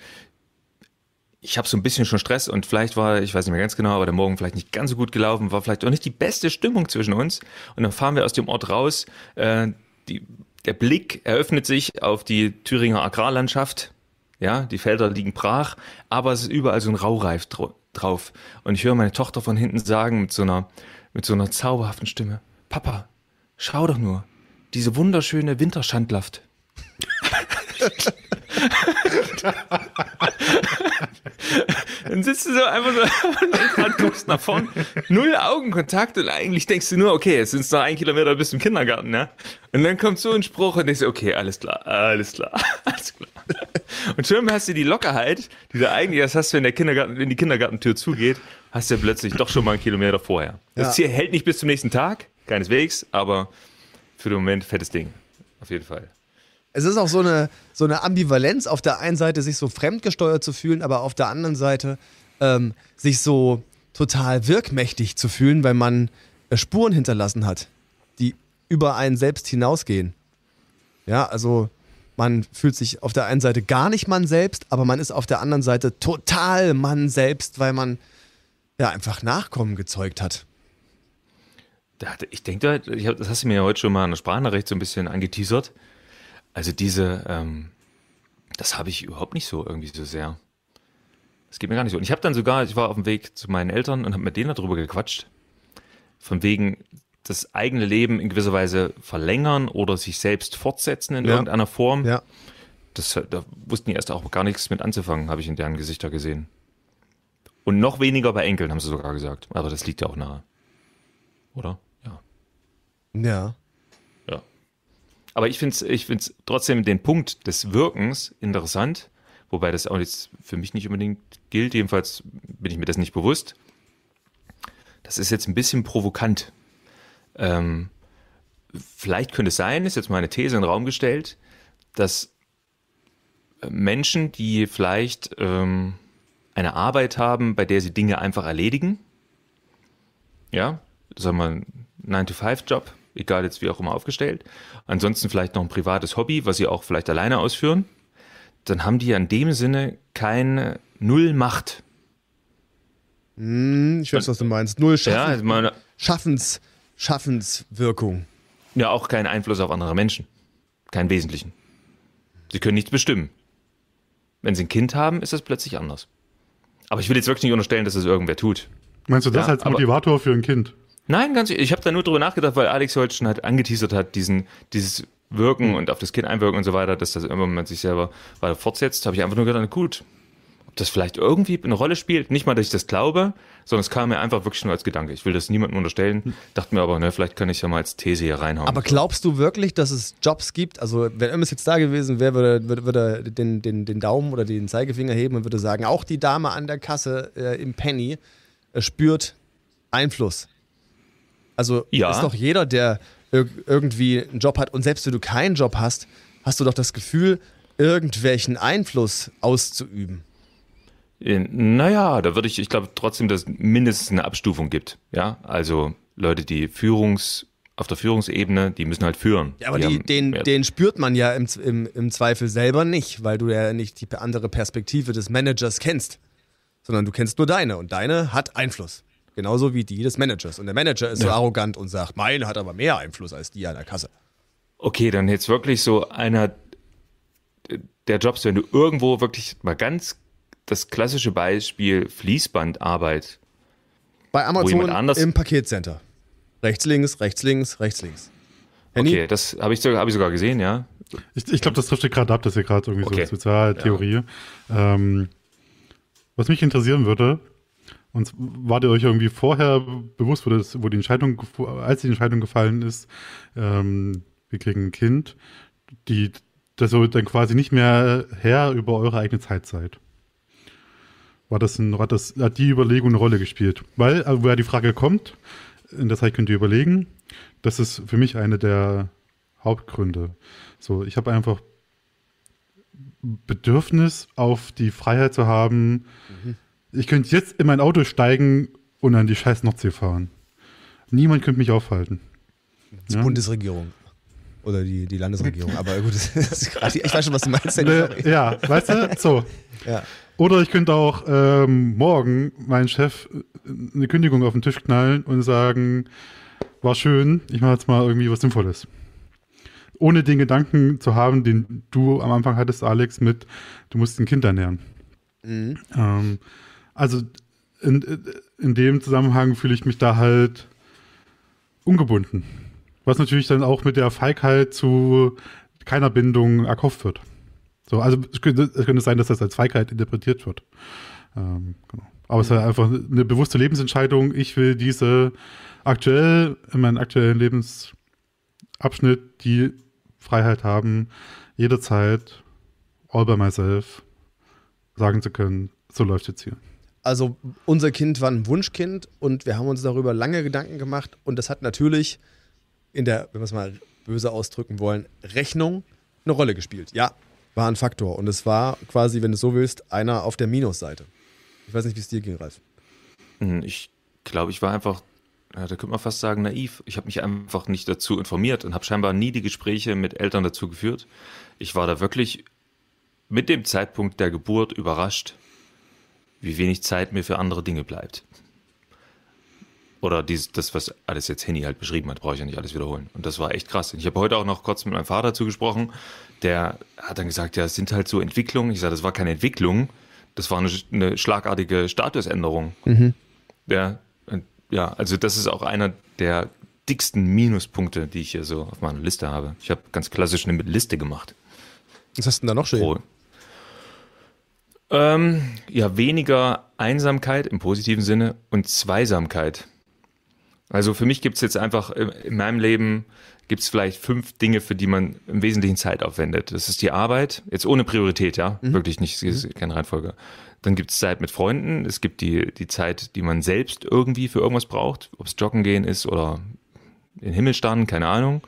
ich habe so ein bisschen schon Stress und vielleicht war, ich weiß nicht mehr ganz genau, aber der Morgen vielleicht nicht ganz so gut gelaufen, war vielleicht auch nicht die beste Stimmung zwischen uns. Und dann fahren wir aus dem Ort raus. Äh, die, der Blick eröffnet sich auf die Thüringer Agrarlandschaft. Ja, die Felder liegen brach, aber es ist überall so ein Raureif drauf. Und ich höre meine Tochter von hinten sagen mit so einer, mit so einer zauberhaften Stimme: Papa, schau doch nur, diese wunderschöne Winterschandlaft. dann sitzt du so einfach so und guckst nach vorne, null Augenkontakt und eigentlich denkst du nur, okay, jetzt sind es noch ein Kilometer bis zum Kindergarten, ne? Und dann kommt so ein Spruch und denkst, okay, alles klar, alles klar, alles klar. Und schön hast du die Lockerheit, die du eigentlich erst hast, wenn der Kindergarten, wenn die Kindergartentür zugeht, hast du ja plötzlich doch schon mal einen Kilometer vorher. Das ja. Ziel hält nicht bis zum nächsten Tag, keineswegs, aber für den Moment fettes Ding. Auf jeden Fall es ist auch so eine, so eine Ambivalenz, auf der einen Seite sich so fremdgesteuert zu fühlen, aber auf der anderen Seite ähm, sich so total wirkmächtig zu fühlen, weil man äh, Spuren hinterlassen hat, die über einen selbst hinausgehen. Ja, also man fühlt sich auf der einen Seite gar nicht man selbst, aber man ist auf der anderen Seite total man selbst, weil man ja einfach Nachkommen gezeugt hat. Ich denke, das hast du mir ja heute schon mal in der Sprachnachricht so ein bisschen angeteasert. Also diese, ähm, das habe ich überhaupt nicht so irgendwie so sehr. Das geht mir gar nicht so. Und ich habe dann sogar, ich war auf dem Weg zu meinen Eltern und habe mit denen darüber gequatscht. Von wegen das eigene Leben in gewisser Weise verlängern oder sich selbst fortsetzen in ja. irgendeiner Form. Ja. Das, da wussten die erst auch gar nichts mit anzufangen, habe ich in deren Gesichter gesehen. Und noch weniger bei Enkeln, haben sie sogar gesagt. Aber das liegt ja auch nahe. Oder? Ja. Ja. Aber ich finde ich find's trotzdem den Punkt des Wirkens interessant, wobei das auch jetzt für mich nicht unbedingt gilt. Jedenfalls bin ich mir das nicht bewusst. Das ist jetzt ein bisschen provokant. Ähm, vielleicht könnte es sein, ist jetzt meine These in den Raum gestellt, dass Menschen, die vielleicht ähm, eine Arbeit haben, bei der sie Dinge einfach erledigen, ja, sagen wir mal, 9-to-5-Job, egal jetzt wie auch immer aufgestellt. Ansonsten vielleicht noch ein privates Hobby, was sie auch vielleicht alleine ausführen. Dann haben die ja in dem Sinne keine Null Macht. Hm, ich weiß, was du meinst. Null Schaffens, ja, meine, Schaffens, Schaffenswirkung. Ja, auch keinen Einfluss auf andere Menschen. Keinen wesentlichen. Sie können nichts bestimmen. Wenn sie ein Kind haben, ist das plötzlich anders. Aber ich will jetzt wirklich nicht unterstellen, dass das irgendwer tut. Meinst du das ja, als Motivator für ein Kind? Nein, ganz Ich habe da nur drüber nachgedacht, weil Alex heute schon halt angeteasert hat, diesen, dieses Wirken mhm. und auf das Kind einwirken und so weiter, dass das immer man sich selber weiter fortsetzt, habe ich einfach nur gedacht, gut, ob das vielleicht irgendwie eine Rolle spielt. Nicht mal, dass ich das glaube, sondern es kam mir einfach wirklich nur als Gedanke. Ich will das niemandem unterstellen. Hm. Dachte mir aber, ne, vielleicht kann ich ja mal als These hier reinhauen. Aber glaubst du wirklich, dass es Jobs gibt? Also, wenn Emmes jetzt da gewesen wäre, würde, er würde den, den, den Daumen oder den Zeigefinger heben und würde sagen, auch die Dame an der Kasse äh, im Penny äh, spürt Einfluss also ja. ist doch jeder, der irgendwie einen Job hat und selbst wenn du keinen Job hast, hast du doch das Gefühl, irgendwelchen Einfluss auszuüben. Äh, naja, da würde ich, ich glaube trotzdem, dass es mindestens eine Abstufung gibt. Ja, also Leute, die Führungs, auf der Führungsebene, die müssen halt führen. Ja, aber die die, haben, den, ja. den spürt man ja im, im, im Zweifel selber nicht, weil du ja nicht die andere Perspektive des Managers kennst, sondern du kennst nur deine und deine hat Einfluss. Genauso wie die des Managers. Und der Manager ist ja. so arrogant und sagt, meine hat aber mehr Einfluss als die an der Kasse. Okay, dann jetzt wirklich so einer der Jobs, wenn du irgendwo wirklich mal ganz das klassische Beispiel Fließbandarbeit. Bei Amazon im Paketcenter. Rechts, links, rechts, links, rechts, links. Handy? Okay, das habe ich, sogar, hab ich sogar gesehen, ja. Ich, ich glaube, das trifft dir gerade ab, dass ihr gerade irgendwie okay. so Sozialtheorie. Ja. Ähm, was mich interessieren würde, und wart ihr euch irgendwie vorher bewusst, wo, das, wo die Entscheidung, als die Entscheidung gefallen ist, ähm, wir kriegen ein Kind, die, dass ihr dann quasi nicht mehr Herr über eure eigene Zeit seid? War das ein, hat, das, hat die Überlegung eine Rolle gespielt? Weil, also, woher die Frage kommt, in der Zeit könnt ihr überlegen, das ist für mich eine der Hauptgründe. So, ich habe einfach Bedürfnis, auf die Freiheit zu haben, mhm. Ich könnte jetzt in mein Auto steigen und an die scheiß Nordsee fahren. Niemand könnte mich aufhalten. Die ja? Bundesregierung. Oder die, die Landesregierung. Aber gut, ich weiß schon, was du meinst. Ne, ja, weißt du? So. Ja. Oder ich könnte auch ähm, morgen meinen Chef äh, eine Kündigung auf den Tisch knallen und sagen, war schön, ich mache jetzt mal irgendwie was Sinnvolles. Ohne den Gedanken zu haben, den du am Anfang hattest, Alex, mit, du musst ein Kind ernähren. Mhm. Ähm, also in, in dem Zusammenhang fühle ich mich da halt ungebunden. Was natürlich dann auch mit der Feigheit halt zu keiner Bindung erkauft wird. So, also es könnte, es könnte sein, dass das als Feigheit halt interpretiert wird. Ähm, genau. Aber es ist halt einfach eine bewusste Lebensentscheidung. Ich will diese aktuell, in meinem aktuellen Lebensabschnitt, die Freiheit haben, jederzeit all by myself sagen zu können, so läuft jetzt hier. Also unser Kind war ein Wunschkind und wir haben uns darüber lange Gedanken gemacht und das hat natürlich in der, wenn wir es mal böse ausdrücken wollen, Rechnung eine Rolle gespielt. Ja, war ein Faktor und es war quasi, wenn du so willst, einer auf der Minusseite. Ich weiß nicht, wie es dir ging, Ralf. Hm, ich glaube, ich war einfach, da könnte man fast sagen, naiv. Ich habe mich einfach nicht dazu informiert und habe scheinbar nie die Gespräche mit Eltern dazu geführt. Ich war da wirklich mit dem Zeitpunkt der Geburt überrascht, wie wenig Zeit mir für andere Dinge bleibt. Oder dies, das, was alles jetzt Henny halt beschrieben hat, brauche ich ja nicht alles wiederholen. Und das war echt krass. Ich habe heute auch noch kurz mit meinem Vater zugesprochen. Der hat dann gesagt, ja, es sind halt so Entwicklungen. Ich sage, das war keine Entwicklung. Das war eine, eine schlagartige Statusänderung. Mhm. Ja, ja, also das ist auch einer der dicksten Minuspunkte, die ich hier so auf meiner Liste habe. Ich habe ganz klassisch eine Liste gemacht. Was hast du denn da noch schön? Pro, ähm, ja, weniger Einsamkeit im positiven Sinne und Zweisamkeit. Also für mich gibt es jetzt einfach äh, in meinem Leben gibt es vielleicht fünf Dinge, für die man im Wesentlichen Zeit aufwendet. Das ist die Arbeit, jetzt ohne Priorität, ja, mhm. wirklich nicht, keine Reihenfolge. Dann gibt es Zeit mit Freunden, es gibt die, die Zeit, die man selbst irgendwie für irgendwas braucht, ob es Joggen gehen ist oder in den Himmel starren, keine Ahnung.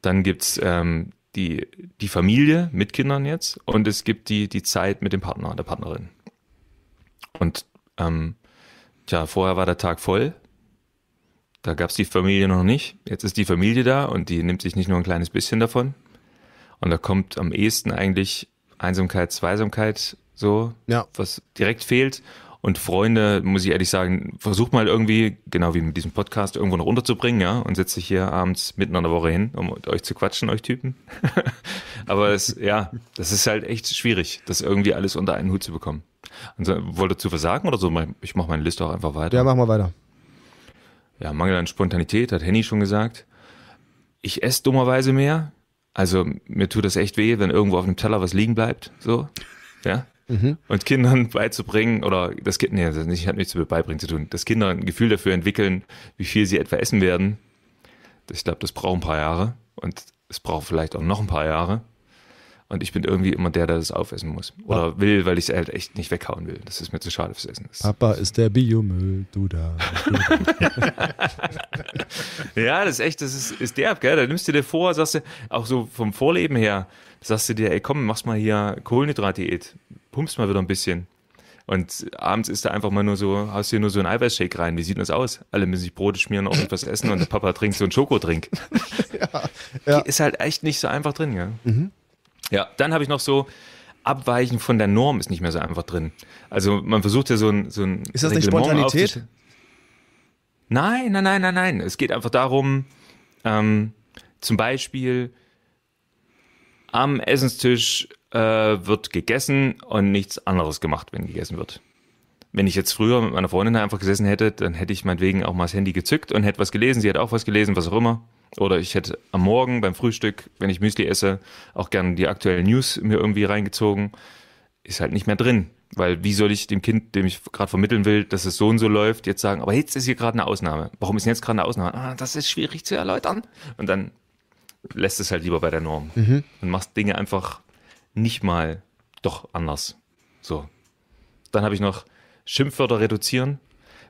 Dann gibt es ähm, die, die Familie mit Kindern jetzt und es gibt die, die Zeit mit dem Partner, der Partnerin. Und ähm, tja, vorher war der Tag voll. Da gab es die Familie noch nicht. Jetzt ist die Familie da und die nimmt sich nicht nur ein kleines bisschen davon. Und da kommt am ehesten eigentlich Einsamkeit, Zweisamkeit so, ja. was direkt fehlt. Und Freunde, muss ich ehrlich sagen, versucht mal irgendwie, genau wie mit diesem Podcast, irgendwo noch runterzubringen, ja, und setzt sich hier abends mitten an der Woche hin, um euch zu quatschen, euch Typen. Aber es, ja, das ist halt echt schwierig, das irgendwie alles unter einen Hut zu bekommen. Und so, also, wollt ihr zu versagen oder so? Ich mache meine Liste auch einfach weiter. Ja, mach mal weiter. Ja, Mangel an Spontanität, hat Henny schon gesagt. Ich esse dummerweise mehr. Also mir tut das echt weh, wenn irgendwo auf dem Teller was liegen bleibt. So, ja mhm. und Kindern beizubringen, oder das Kind, nee, das hat nichts mit beibringen zu tun, dass Kinder ein Gefühl dafür entwickeln, wie viel sie etwa essen werden. Ich glaube, das braucht ein paar Jahre und es braucht vielleicht auch noch ein paar Jahre. Und ich bin irgendwie immer der, der das aufessen muss. Oder Papa. will, weil ich es halt echt nicht weghauen will. Das ist mir zu schade fürs Essen. Das Papa ist der Biomüll, du da. Du da. ja, das ist echt, das ist, ist derb, gell? Da nimmst du dir vor, sagst du, auch so vom Vorleben her, sagst du dir, ey komm, machst mal hier Kohlenhydratdiät, pumpst mal wieder ein bisschen. Und abends ist da einfach mal nur so, hast hier nur so einen Eiweißshake rein. Wie sieht das aus? Alle müssen sich Brote schmieren, auch etwas essen und der Papa trinkt so einen Schokotrink. ja, ja. Ist halt echt nicht so einfach drin, ja. Mhm. Ja, dann habe ich noch so, Abweichen von der Norm ist nicht mehr so einfach drin. Also man versucht ja so ein, so ein Ist das Reglement nicht Spontanität? Nein, nein, nein, nein, nein. Es geht einfach darum, ähm, zum Beispiel, am Essenstisch äh, wird gegessen und nichts anderes gemacht, wenn gegessen wird. Wenn ich jetzt früher mit meiner Freundin einfach gesessen hätte, dann hätte ich meinetwegen auch mal das Handy gezückt und hätte was gelesen. Sie hätte auch was gelesen, was auch immer. Oder ich hätte am Morgen beim Frühstück, wenn ich Müsli esse, auch gerne die aktuellen News mir irgendwie reingezogen. Ist halt nicht mehr drin. Weil wie soll ich dem Kind, dem ich gerade vermitteln will, dass es so und so läuft, jetzt sagen, aber jetzt ist hier gerade eine Ausnahme. Warum ist denn jetzt gerade eine Ausnahme? Ah, das ist schwierig zu erläutern. Und dann lässt es halt lieber bei der Norm mhm. und machst Dinge einfach nicht mal doch anders. So. Dann habe ich noch Schimpfwörter reduzieren,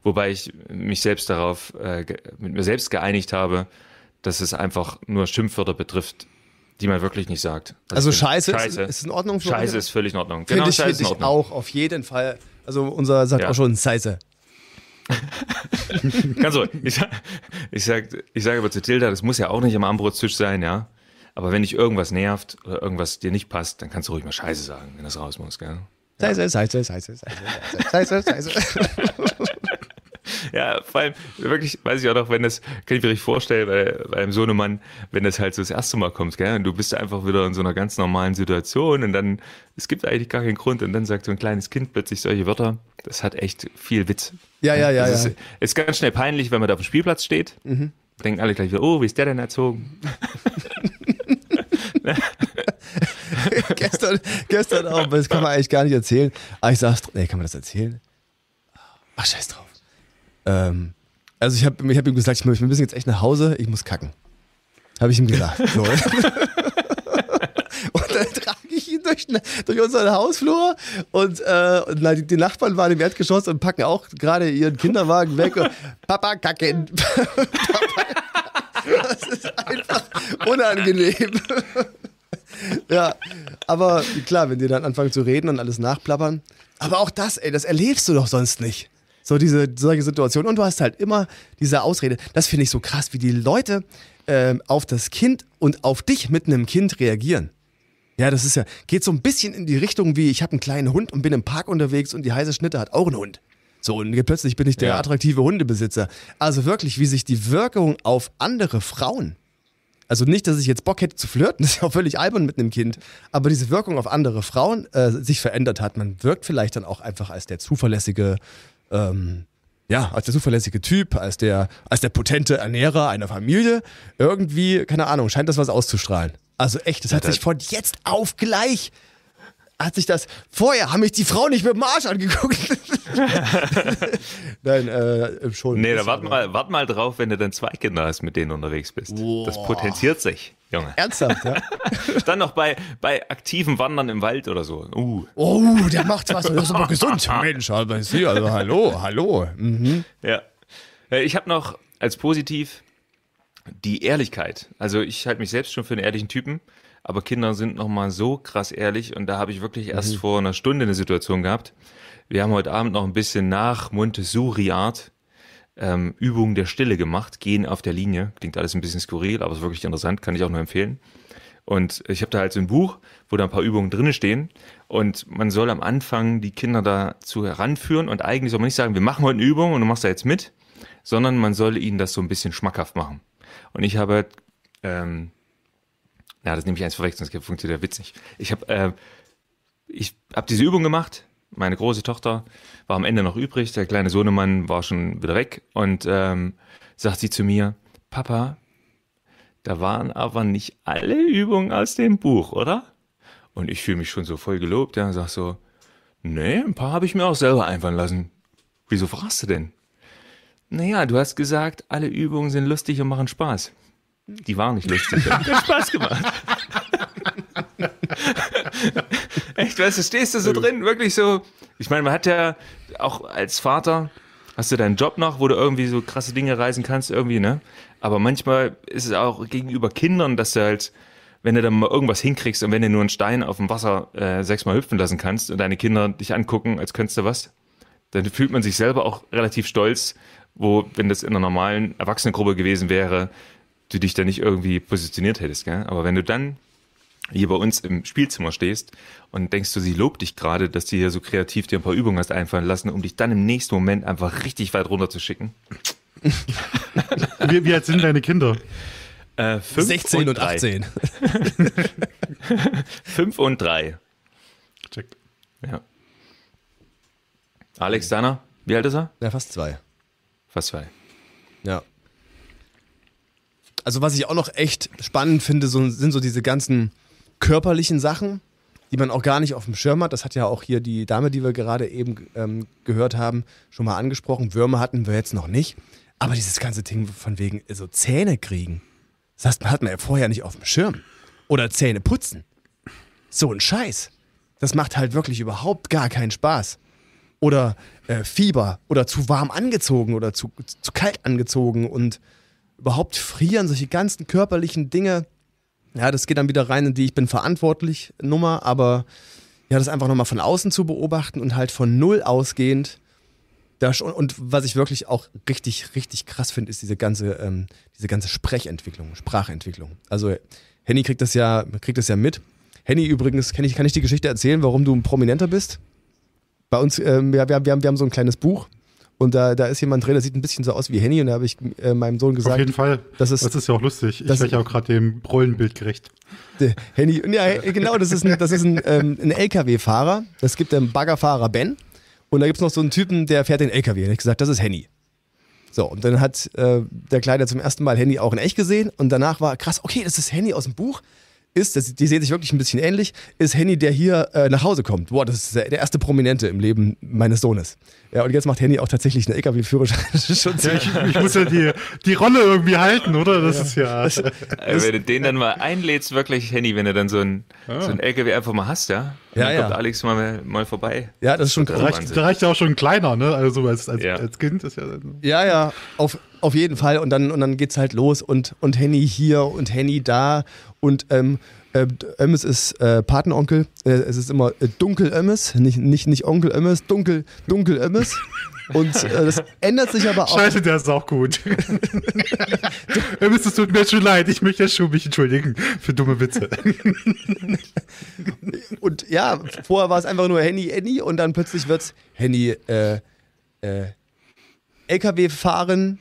wobei ich mich selbst darauf, äh, mit mir selbst geeinigt habe, dass es einfach nur Schimpfwörter betrifft, die man wirklich nicht sagt. Also, also Scheiße, Scheiße. Ist, ist in Ordnung für Scheiße ist völlig in Ordnung. Finde genau, ich, Scheiße ich auch auf jeden Fall. Also unser sagt ja. auch schon Scheiße. Ganz so. Ich, ich sage ich sag aber zu Tilda, das muss ja auch nicht am Armbrotstisch sein, ja. Aber wenn dich irgendwas nervt oder irgendwas dir nicht passt, dann kannst du ruhig mal Scheiße sagen, wenn das raus muss, gell? Scheiße, Scheiße, Scheiße, Scheiße, Scheiße, Scheiße. Ja, vor allem, wirklich, weiß ich auch noch, wenn das, kann ich mir richtig vorstellen, bei, bei einem Sohnemann, wenn das halt so das erste Mal kommt, gell, und du bist einfach wieder in so einer ganz normalen Situation und dann, es gibt eigentlich gar keinen Grund und dann sagt so ein kleines Kind plötzlich solche Wörter, das hat echt viel Witz. Ja, ja, ja. Es ja. ist, ist, ganz schnell peinlich, wenn man da auf dem Spielplatz steht, mhm. denken alle gleich wieder, oh, wie ist der denn erzogen? gestern, gestern auch, das kann man eigentlich gar nicht erzählen. Aber ah, ich sag's, nee, kann man das erzählen? Ach, scheiß drauf. Ähm, also ich habe ich hab ihm gesagt, ich, wir müssen jetzt echt nach Hause, ich muss kacken. Habe ich ihm gesagt. So. und dann trage ich ihn durch, durch unseren Hausflur und äh, die Nachbarn waren im Erdgeschoss und packen auch gerade ihren Kinderwagen weg. Und, Papa kacken. das ist einfach unangenehm. ja, aber klar, wenn die dann anfangen zu reden und alles nachplappern. Aber auch das, ey, das erlebst du doch sonst nicht. So diese solche Situation. Und du hast halt immer diese Ausrede. Das finde ich so krass, wie die Leute äh, auf das Kind und auf dich mit einem Kind reagieren. Ja, das ist ja, geht so ein bisschen in die Richtung wie, ich habe einen kleinen Hund und bin im Park unterwegs und die heiße Schnitte hat auch einen Hund. So, und plötzlich bin ich der ja. attraktive Hundebesitzer. Also wirklich, wie sich die Wirkung auf andere Frauen, also nicht, dass ich jetzt Bock hätte zu flirten, das ist ja auch völlig albern mit einem Kind, aber diese Wirkung auf andere Frauen äh, sich verändert hat. Man wirkt vielleicht dann auch einfach als der zuverlässige, ähm, ja, als der zuverlässige Typ, als der, als der potente Ernährer einer Familie. Irgendwie, keine Ahnung, scheint das was auszustrahlen. Also echt, das hat sich von jetzt auf gleich hat sich das. Vorher haben mich die Frauen nicht mit dem Arsch angeguckt. Nein, äh, im Schulen. Nee, da wart mal, wart mal drauf, wenn du dann zwei Kinder hast, mit denen du unterwegs bist. Wow. Das potenziert sich, Junge. Ernsthaft, ja? dann noch bei, bei aktiven Wandern im Wald oder so. Uh. Oh, der macht was, das ist aber gesund. Mensch, aber ist halt hier, also hallo, hallo. Mhm. Ja. Äh, ich habe noch als positiv die Ehrlichkeit. Also ich halte mich selbst schon für einen ehrlichen Typen. Aber Kinder sind nochmal so krass ehrlich und da habe ich wirklich erst mhm. vor einer Stunde eine Situation gehabt. Wir haben heute Abend noch ein bisschen nach Montessori-Art ähm, Übungen der Stille gemacht, gehen auf der Linie. Klingt alles ein bisschen skurril, aber ist wirklich interessant, kann ich auch nur empfehlen. Und ich habe da halt so ein Buch, wo da ein paar Übungen drinne stehen. Und man soll am Anfang die Kinder dazu heranführen. Und eigentlich soll man nicht sagen, wir machen heute eine Übung und du machst da jetzt mit, sondern man soll ihnen das so ein bisschen schmackhaft machen. Und ich habe, ähm, na, das nehme ich eins vorweg, sonst funktioniert der Witz nicht. Ich habe, äh, ich habe diese Übung gemacht meine große Tochter war am Ende noch übrig, der kleine Sohnemann war schon wieder weg und ähm, sagt sie zu mir, Papa, da waren aber nicht alle Übungen aus dem Buch, oder? Und ich fühle mich schon so voll gelobt, ja, und sag so, nee, ein paar habe ich mir auch selber einfallen lassen. Wieso fragst du denn? Naja, du hast gesagt, alle Übungen sind lustig und machen Spaß. Die waren nicht lustig, die haben Spaß gemacht. Echt, weißt du, stehst du so drin, wirklich so. Ich meine, man hat ja auch als Vater, hast du deinen Job noch, wo du irgendwie so krasse Dinge reisen kannst, irgendwie, ne? Aber manchmal ist es auch gegenüber Kindern, dass du halt, wenn du dann mal irgendwas hinkriegst und wenn du nur einen Stein auf dem Wasser äh, sechsmal hüpfen lassen kannst und deine Kinder dich angucken, als könntest du was, dann fühlt man sich selber auch relativ stolz, wo, wenn das in einer normalen Erwachsenengruppe gewesen wäre, du dich da nicht irgendwie positioniert hättest, gell? Aber wenn du dann hier bei uns im Spielzimmer stehst und denkst du, sie lobt dich gerade, dass die hier so kreativ dir ein paar Übungen hast einfallen lassen, um dich dann im nächsten Moment einfach richtig weit runter zu schicken. wie, wie alt sind deine Kinder? Äh, 16 und, und 18. 5 und 3. Check. Ja. Alex Danner, wie alt ist er? Ja, fast zwei. Fast zwei. Ja. Also, was ich auch noch echt spannend finde, so, sind so diese ganzen körperlichen Sachen, die man auch gar nicht auf dem Schirm hat. Das hat ja auch hier die Dame, die wir gerade eben ähm, gehört haben, schon mal angesprochen. Würmer hatten wir jetzt noch nicht. Aber dieses ganze Ding von wegen äh, so Zähne kriegen, das hat man ja vorher nicht auf dem Schirm. Oder Zähne putzen. So ein Scheiß. Das macht halt wirklich überhaupt gar keinen Spaß. Oder äh, Fieber oder zu warm angezogen oder zu, zu kalt angezogen und überhaupt frieren, solche ganzen körperlichen Dinge ja, das geht dann wieder rein in die Ich bin verantwortlich Nummer, aber ja, das einfach nochmal von außen zu beobachten und halt von null ausgehend. Das, und, und was ich wirklich auch richtig, richtig krass finde, ist diese ganze, ähm, diese ganze Sprechentwicklung, Sprachentwicklung. Also Henny kriegt das ja, kriegt das ja mit. Henny übrigens, kann ich, kann ich die Geschichte erzählen, warum du ein Prominenter bist? Bei uns, ähm, wir, wir, wir, haben, wir haben so ein kleines Buch, und da, da ist jemand drin, der sieht ein bisschen so aus wie Henny und da habe ich äh, meinem Sohn gesagt. Auf jeden Fall. Das ist, das ist ja auch lustig. Ich werde ja auch gerade dem Rollenbild gerecht. Henny, ja, genau, das ist ein, ein, ähm, ein LKW-Fahrer. Es gibt einen Baggerfahrer Ben und da gibt es noch so einen Typen, der fährt den LKW. Und ich gesagt, das ist Henny. So, und dann hat äh, der Kleider zum ersten Mal Henny auch in echt gesehen und danach war krass, okay, das ist Henny aus dem Buch ist, die sehen sich wirklich ein bisschen ähnlich, ist Henny, der hier äh, nach Hause kommt. Boah, das ist der, erste Prominente im Leben meines Sohnes. Ja, und jetzt macht Henny auch tatsächlich eine LKW-Führerschein. ja, ich, ich, muss ja die, die Rolle irgendwie halten, oder? Das ja. ist ja. Das, also wenn du den dann mal einlädst, wirklich, Henny, wenn du dann so einen, ja. Ah. so einen LKW einfach mal hast, ja. Und ja, dann kommt Alex mal, mal vorbei. Ja, das ist schon krass. Da reicht, da reicht ja auch schon kleiner, ne? Also als, als, ja. als Kind ist ja. Ja, ja, auf, auf jeden Fall. Und dann, und dann geht's halt los und, und Henny hier und Henny da. Und ähm, äh, Ömmes ist äh, Patenonkel. Äh, es ist immer äh, Dunkel Ömmes, nicht, nicht, nicht Onkel Ömmes, Dunkel, Dunkel Ömmes. Und äh, das ändert sich aber auch. Scheiße, der ist auch gut. Ömmes, es tut mir schon leid. Ich möchte schon mich entschuldigen für dumme Witze. und ja, vorher war es einfach nur Henny, Henny und dann plötzlich wird es Henny, äh, äh, LKW fahren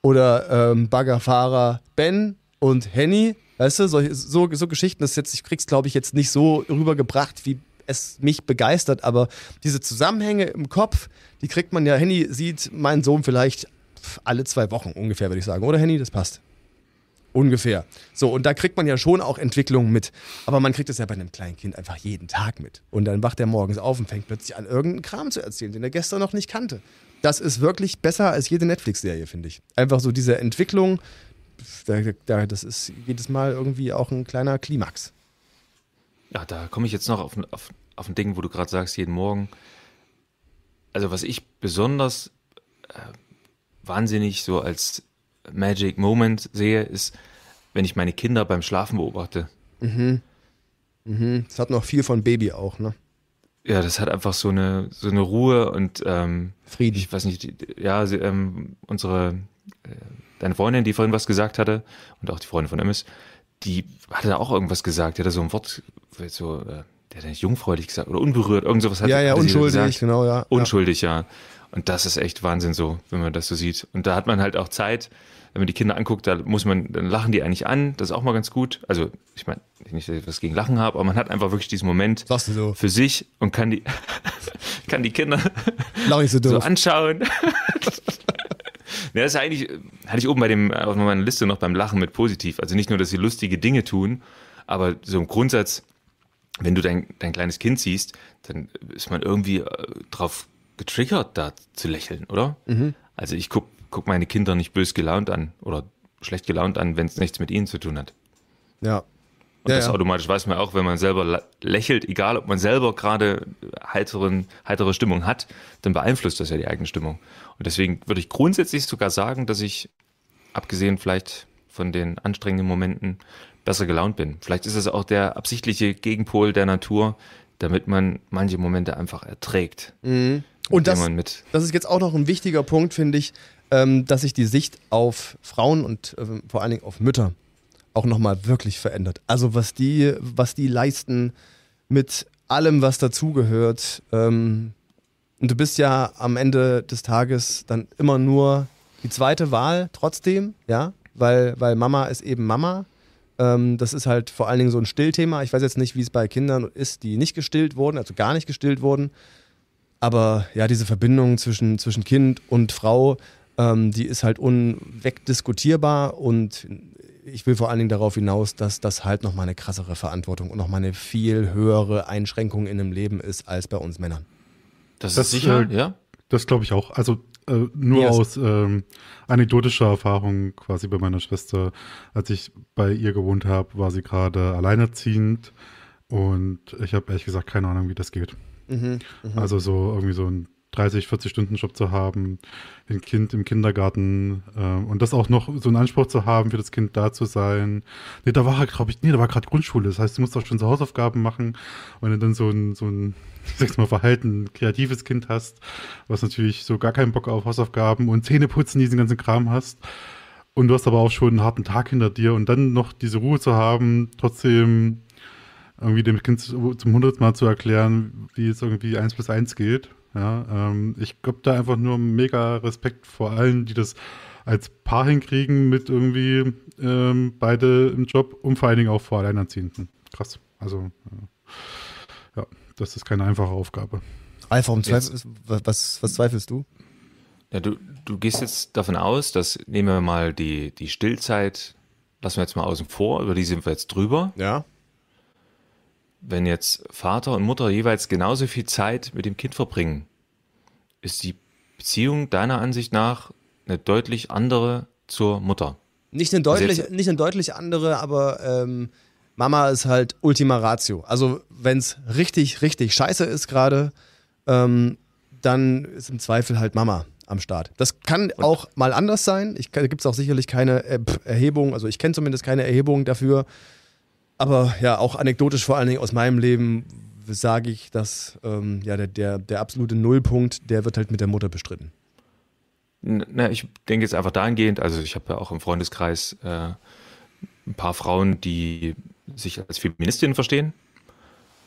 oder ähm, Baggerfahrer Ben und Henny Weißt du, so, so, so Geschichten, das jetzt, ich krieg's, glaube ich, jetzt nicht so rübergebracht, wie es mich begeistert, aber diese Zusammenhänge im Kopf, die kriegt man ja, Henny sieht meinen Sohn vielleicht alle zwei Wochen ungefähr, würde ich sagen, oder Henny? Das passt. Ungefähr. So, und da kriegt man ja schon auch Entwicklungen mit. Aber man kriegt das ja bei einem kleinen Kind einfach jeden Tag mit. Und dann wacht er morgens auf und fängt plötzlich an, irgendeinen Kram zu erzählen, den er gestern noch nicht kannte. Das ist wirklich besser als jede Netflix-Serie, finde ich. Einfach so diese Entwicklung da, da, das ist jedes Mal irgendwie auch ein kleiner Klimax. Ja, da komme ich jetzt noch auf, auf, auf ein Ding, wo du gerade sagst, jeden Morgen. Also, was ich besonders äh, wahnsinnig so als Magic Moment sehe, ist, wenn ich meine Kinder beim Schlafen beobachte. Mhm. Mhm. Das hat noch viel von Baby auch, ne? Ja, das hat einfach so eine, so eine Ruhe und ähm, Frieden. Ich weiß nicht, ja, sie, ähm, unsere äh, deine Freundin, die vorhin was gesagt hatte, und auch die Freundin von Emmis, die hatte da auch irgendwas gesagt. Die hatte so ein Wort, so, äh, der hat nicht jungfräulich gesagt oder unberührt, irgend sowas hat Ja, genau, ja, unschuldig, genau, ja. Unschuldig, ja. ja. Und das ist echt Wahnsinn so, wenn man das so sieht. Und da hat man halt auch Zeit, wenn man die Kinder anguckt, da muss man, dann lachen die eigentlich an, das ist auch mal ganz gut. Also, ich meine, nicht, dass ich was gegen Lachen habe, aber man hat einfach wirklich diesen Moment so. für sich und kann die, kann die Kinder so, so anschauen. Ja, das ist eigentlich, hatte ich oben bei dem, äh, auf meiner Liste noch beim Lachen mit positiv. Also nicht nur, dass sie lustige Dinge tun, aber so im Grundsatz, wenn du dein, dein kleines Kind siehst, dann ist man irgendwie äh, drauf getriggert, da zu lächeln, oder? Mhm. Also ich guck, guck meine Kinder nicht bös gelaunt an oder schlecht gelaunt an, wenn es nichts mit ihnen zu tun hat. Ja, und ja, das ja. automatisch weiß man auch, wenn man selber lächelt, egal ob man selber gerade heiteren, heitere Stimmung hat, dann beeinflusst das ja die eigene Stimmung. Und deswegen würde ich grundsätzlich sogar sagen, dass ich, abgesehen vielleicht von den anstrengenden Momenten, besser gelaunt bin. Vielleicht ist es auch der absichtliche Gegenpol der Natur, damit man manche Momente einfach erträgt. Mhm. Und das, das ist jetzt auch noch ein wichtiger Punkt, finde ich, ähm, dass sich die Sicht auf Frauen und ähm, vor allen Dingen auf Mütter auch nochmal wirklich verändert. Also was die, was die leisten mit allem, was dazugehört, ähm, und du bist ja am Ende des Tages dann immer nur die zweite Wahl trotzdem, ja, weil, weil Mama ist eben Mama. Ähm, das ist halt vor allen Dingen so ein Stillthema. Ich weiß jetzt nicht, wie es bei Kindern ist, die nicht gestillt wurden, also gar nicht gestillt wurden. Aber ja, diese Verbindung zwischen, zwischen Kind und Frau, ähm, die ist halt unwegdiskutierbar und ich will vor allen Dingen darauf hinaus, dass das halt nochmal eine krassere Verantwortung und nochmal eine viel höhere Einschränkung in dem Leben ist als bei uns Männern. Das, das ist sicher, äh, ja? Das glaube ich auch. Also äh, nur yes. aus ähm, anekdotischer Erfahrung quasi bei meiner Schwester. Als ich bei ihr gewohnt habe, war sie gerade alleinerziehend und ich habe ehrlich gesagt keine Ahnung, wie das geht. Mhm, mhm. also so irgendwie so ein 30, 40 Stunden Job zu haben, ein Kind im Kindergarten äh, und das auch noch so einen Anspruch zu haben, für das Kind da zu sein. Nee, da war halt, glaube ich, nee, da war gerade Grundschule. Das heißt, du musst auch schon so Hausaufgaben machen. Und wenn du dann so ein, so ein, sag mal, Verhalten, kreatives Kind hast, was natürlich so gar keinen Bock auf Hausaufgaben und Zähne putzen, diesen ganzen Kram hast. Und du hast aber auch schon einen harten Tag hinter dir und dann noch diese Ruhe zu haben, trotzdem irgendwie dem Kind zum hundertsten Mal zu erklären, wie es irgendwie eins plus eins geht ja, ähm, ich glaube da einfach nur mega Respekt vor allen, die das als Paar hinkriegen mit irgendwie ähm, beide im Job und vor allen Dingen auch vor Alleinerziehenden. Krass. Also äh, ja, das ist keine einfache Aufgabe. Einfach um Zweifel, was, was zweifelst du? Ja, du, du gehst jetzt davon aus, dass nehmen wir mal die, die Stillzeit, lassen wir jetzt mal außen vor, über die sind wir jetzt drüber. Ja wenn jetzt Vater und Mutter jeweils genauso viel Zeit mit dem Kind verbringen, ist die Beziehung deiner Ansicht nach eine deutlich andere zur Mutter. Nicht eine also deutlich, also nicht eine deutlich andere, aber ähm, Mama ist halt Ultima Ratio. Also wenn es richtig, richtig scheiße ist gerade, ähm, dann ist im Zweifel halt Mama am Start. Das kann und auch mal anders sein. Da gibt es auch sicherlich keine äh, Erhebung, also ich kenne zumindest keine Erhebung dafür, aber ja, auch anekdotisch vor allen Dingen aus meinem Leben sage ich, dass ähm, ja, der, der, der absolute Nullpunkt, der wird halt mit der Mutter bestritten. Na, ich denke jetzt einfach dahingehend, also ich habe ja auch im Freundeskreis äh, ein paar Frauen, die sich als Feministinnen verstehen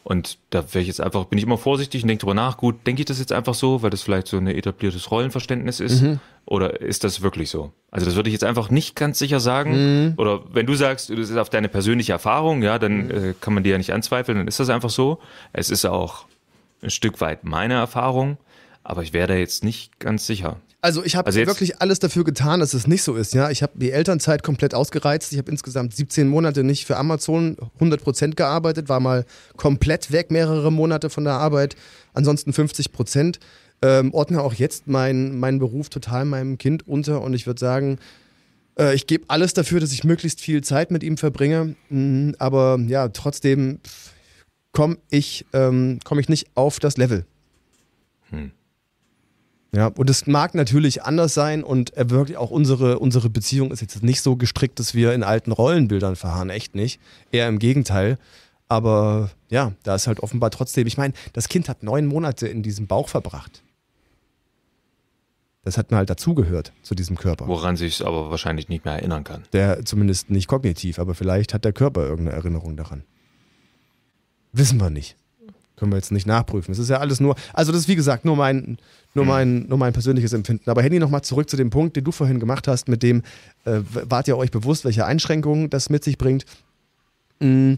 und da wäre ich jetzt einfach, bin ich immer vorsichtig und denke drüber nach, gut, denke ich das jetzt einfach so, weil das vielleicht so ein etabliertes Rollenverständnis ist? Mhm. Oder ist das wirklich so? Also das würde ich jetzt einfach nicht ganz sicher sagen. Mhm. Oder wenn du sagst, das ist auf deine persönliche Erfahrung, ja, dann mhm. äh, kann man dir ja nicht anzweifeln, dann ist das einfach so. Es ist auch ein Stück weit meine Erfahrung, aber ich wäre da jetzt nicht ganz sicher. Also ich habe also wirklich alles dafür getan, dass es nicht so ist. Ja, ich habe die Elternzeit komplett ausgereizt. Ich habe insgesamt 17 Monate nicht für Amazon 100 Prozent gearbeitet, war mal komplett weg mehrere Monate von der Arbeit. Ansonsten 50 Prozent. Ähm, ordne auch jetzt meinen mein Beruf total meinem Kind unter und ich würde sagen, äh, ich gebe alles dafür, dass ich möglichst viel Zeit mit ihm verbringe. Mhm, aber ja, trotzdem komme ich, ähm, komm ich nicht auf das Level. Hm. Ja, und es mag natürlich anders sein und äh, wirklich auch unsere, unsere Beziehung ist jetzt nicht so gestrickt, dass wir in alten Rollenbildern verharren, echt nicht. Eher im Gegenteil. Aber ja, da ist halt offenbar trotzdem, ich meine, das Kind hat neun Monate in diesem Bauch verbracht. Das hat mir halt dazugehört zu diesem Körper. Woran sich es aber wahrscheinlich nicht mehr erinnern kann. Der zumindest nicht kognitiv, aber vielleicht hat der Körper irgendeine Erinnerung daran. Wissen wir nicht können wir jetzt nicht nachprüfen. Es ist ja alles nur, also das ist wie gesagt nur mein, nur hm. mein, nur mein persönliches Empfinden. Aber Henny, nochmal zurück zu dem Punkt, den du vorhin gemacht hast, mit dem, äh, wart ihr euch bewusst, welche Einschränkungen das mit sich bringt? Hm,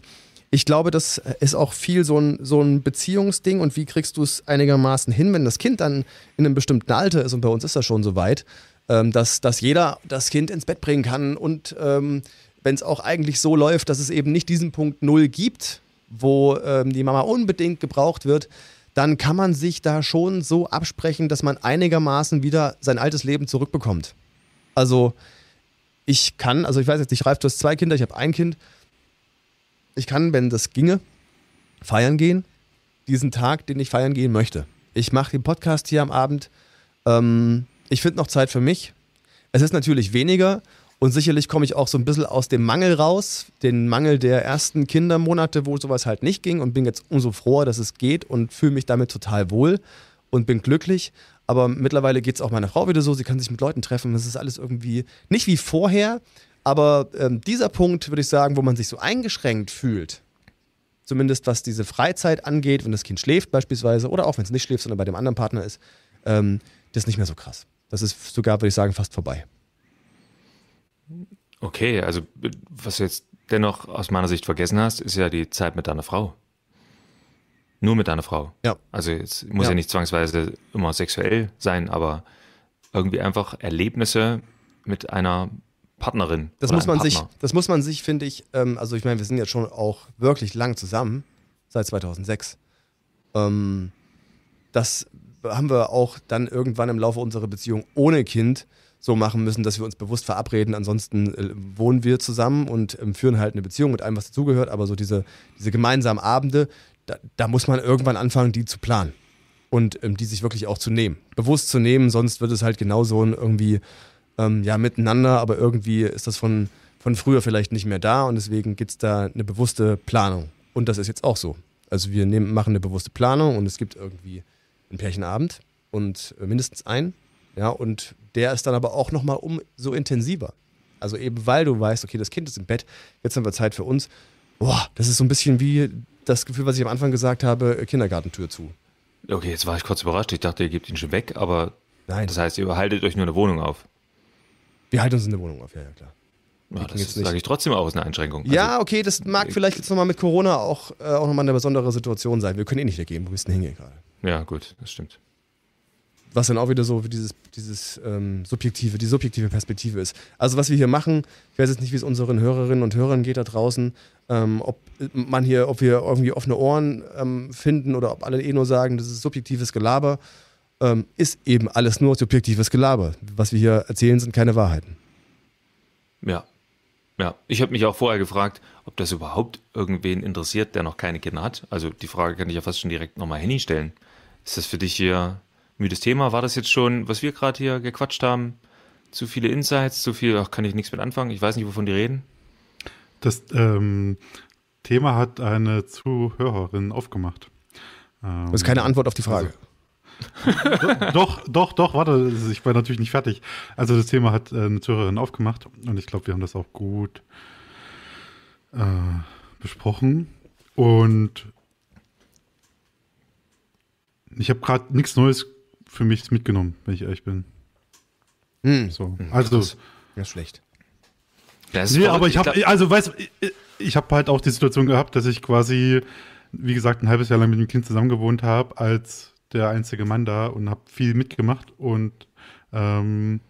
ich glaube, das ist auch viel so ein, so ein Beziehungsding und wie kriegst du es einigermaßen hin, wenn das Kind dann in einem bestimmten Alter ist und bei uns ist das schon so weit, ähm, dass, dass jeder das Kind ins Bett bringen kann und ähm, wenn es auch eigentlich so läuft, dass es eben nicht diesen Punkt Null gibt, wo ähm, die Mama unbedingt gebraucht wird, dann kann man sich da schon so absprechen, dass man einigermaßen wieder sein altes Leben zurückbekommt. Also ich kann, also ich weiß jetzt nicht, Ralf, du hast zwei Kinder, ich habe ein Kind. Ich kann, wenn das ginge, feiern gehen, diesen Tag, den ich feiern gehen möchte. Ich mache den Podcast hier am Abend. Ähm, ich finde noch Zeit für mich. Es ist natürlich weniger und sicherlich komme ich auch so ein bisschen aus dem Mangel raus, den Mangel der ersten Kindermonate, wo sowas halt nicht ging und bin jetzt umso froher, dass es geht und fühle mich damit total wohl und bin glücklich. Aber mittlerweile geht es auch meiner Frau wieder so, sie kann sich mit Leuten treffen. es ist alles irgendwie nicht wie vorher, aber ähm, dieser Punkt, würde ich sagen, wo man sich so eingeschränkt fühlt, zumindest was diese Freizeit angeht, wenn das Kind schläft beispielsweise oder auch wenn es nicht schläft, sondern bei dem anderen Partner ist, ähm, das ist nicht mehr so krass. Das ist sogar, würde ich sagen, fast vorbei. Okay, also was du jetzt dennoch aus meiner Sicht vergessen hast, ist ja die Zeit mit deiner Frau. Nur mit deiner Frau. Ja. Also es muss ja. ja nicht zwangsweise immer sexuell sein, aber irgendwie einfach Erlebnisse mit einer Partnerin. Das muss man Partner. sich, das muss man sich, finde ich, ähm, also ich meine, wir sind jetzt schon auch wirklich lang zusammen, seit 2006. Ähm, das haben wir auch dann irgendwann im Laufe unserer Beziehung ohne Kind so machen müssen, dass wir uns bewusst verabreden. Ansonsten äh, wohnen wir zusammen und ähm, führen halt eine Beziehung mit allem, was dazugehört. Aber so diese, diese gemeinsamen Abende, da, da muss man irgendwann anfangen, die zu planen und ähm, die sich wirklich auch zu nehmen. Bewusst zu nehmen, sonst wird es halt genauso ein irgendwie ähm, ja, miteinander, aber irgendwie ist das von, von früher vielleicht nicht mehr da und deswegen gibt es da eine bewusste Planung. Und das ist jetzt auch so. Also wir nehmen, machen eine bewusste Planung und es gibt irgendwie einen Pärchenabend und äh, mindestens einen. Ja, und der ist dann aber auch nochmal umso intensiver. Also eben weil du weißt, okay, das Kind ist im Bett, jetzt haben wir Zeit für uns. Boah, das ist so ein bisschen wie das Gefühl, was ich am Anfang gesagt habe, äh, Kindergartentür zu. Okay, jetzt war ich kurz überrascht. Ich dachte, ihr gebt ihn schon weg, aber Nein. das heißt, ihr haltet euch nur eine Wohnung auf. Wir halten uns in der Wohnung auf, ja, ja klar. Ja, das sage ich trotzdem auch, ist eine Einschränkung. Ja, also, okay, das mag vielleicht jetzt nochmal mit Corona auch, äh, auch nochmal eine besondere Situation sein. Wir können eh nicht weggehen, wo bist denn hingehen gerade? Ja, gut, das stimmt was dann auch wieder so dieses, dieses ähm, subjektive, die subjektive Perspektive ist. Also was wir hier machen, ich weiß jetzt nicht, wie es unseren Hörerinnen und Hörern geht da draußen, ähm, ob man hier, ob wir irgendwie offene Ohren ähm, finden oder ob alle eh nur sagen, das ist subjektives Gelaber, ähm, ist eben alles nur subjektives Gelaber. Was wir hier erzählen, sind keine Wahrheiten. Ja. Ja, ich habe mich auch vorher gefragt, ob das überhaupt irgendwen interessiert, der noch keine Kinder hat. Also die Frage kann ich ja fast schon direkt nochmal Henny stellen. Ist das für dich hier müdes Thema. War das jetzt schon, was wir gerade hier gequatscht haben? Zu viele Insights, zu viel, ach, kann ich nichts mit anfangen. Ich weiß nicht, wovon die reden. Das ähm, Thema hat eine Zuhörerin aufgemacht. Ähm, das ist keine Antwort auf die Frage. Also, doch, doch, doch, warte, ich war natürlich nicht fertig. Also das Thema hat äh, eine Zuhörerin aufgemacht und ich glaube, wir haben das auch gut äh, besprochen. Und ich habe gerade nichts Neues für mich mitgenommen, wenn ich ehrlich bin. Hm. So. Hm. Also. Das ist schlecht. Das ist nee, aber ich habe, also weißt ich, ich habe halt auch die Situation gehabt, dass ich quasi, wie gesagt, ein halbes Jahr lang mit dem Kind zusammen gewohnt habe, als der einzige Mann da und habe viel mitgemacht und ähm,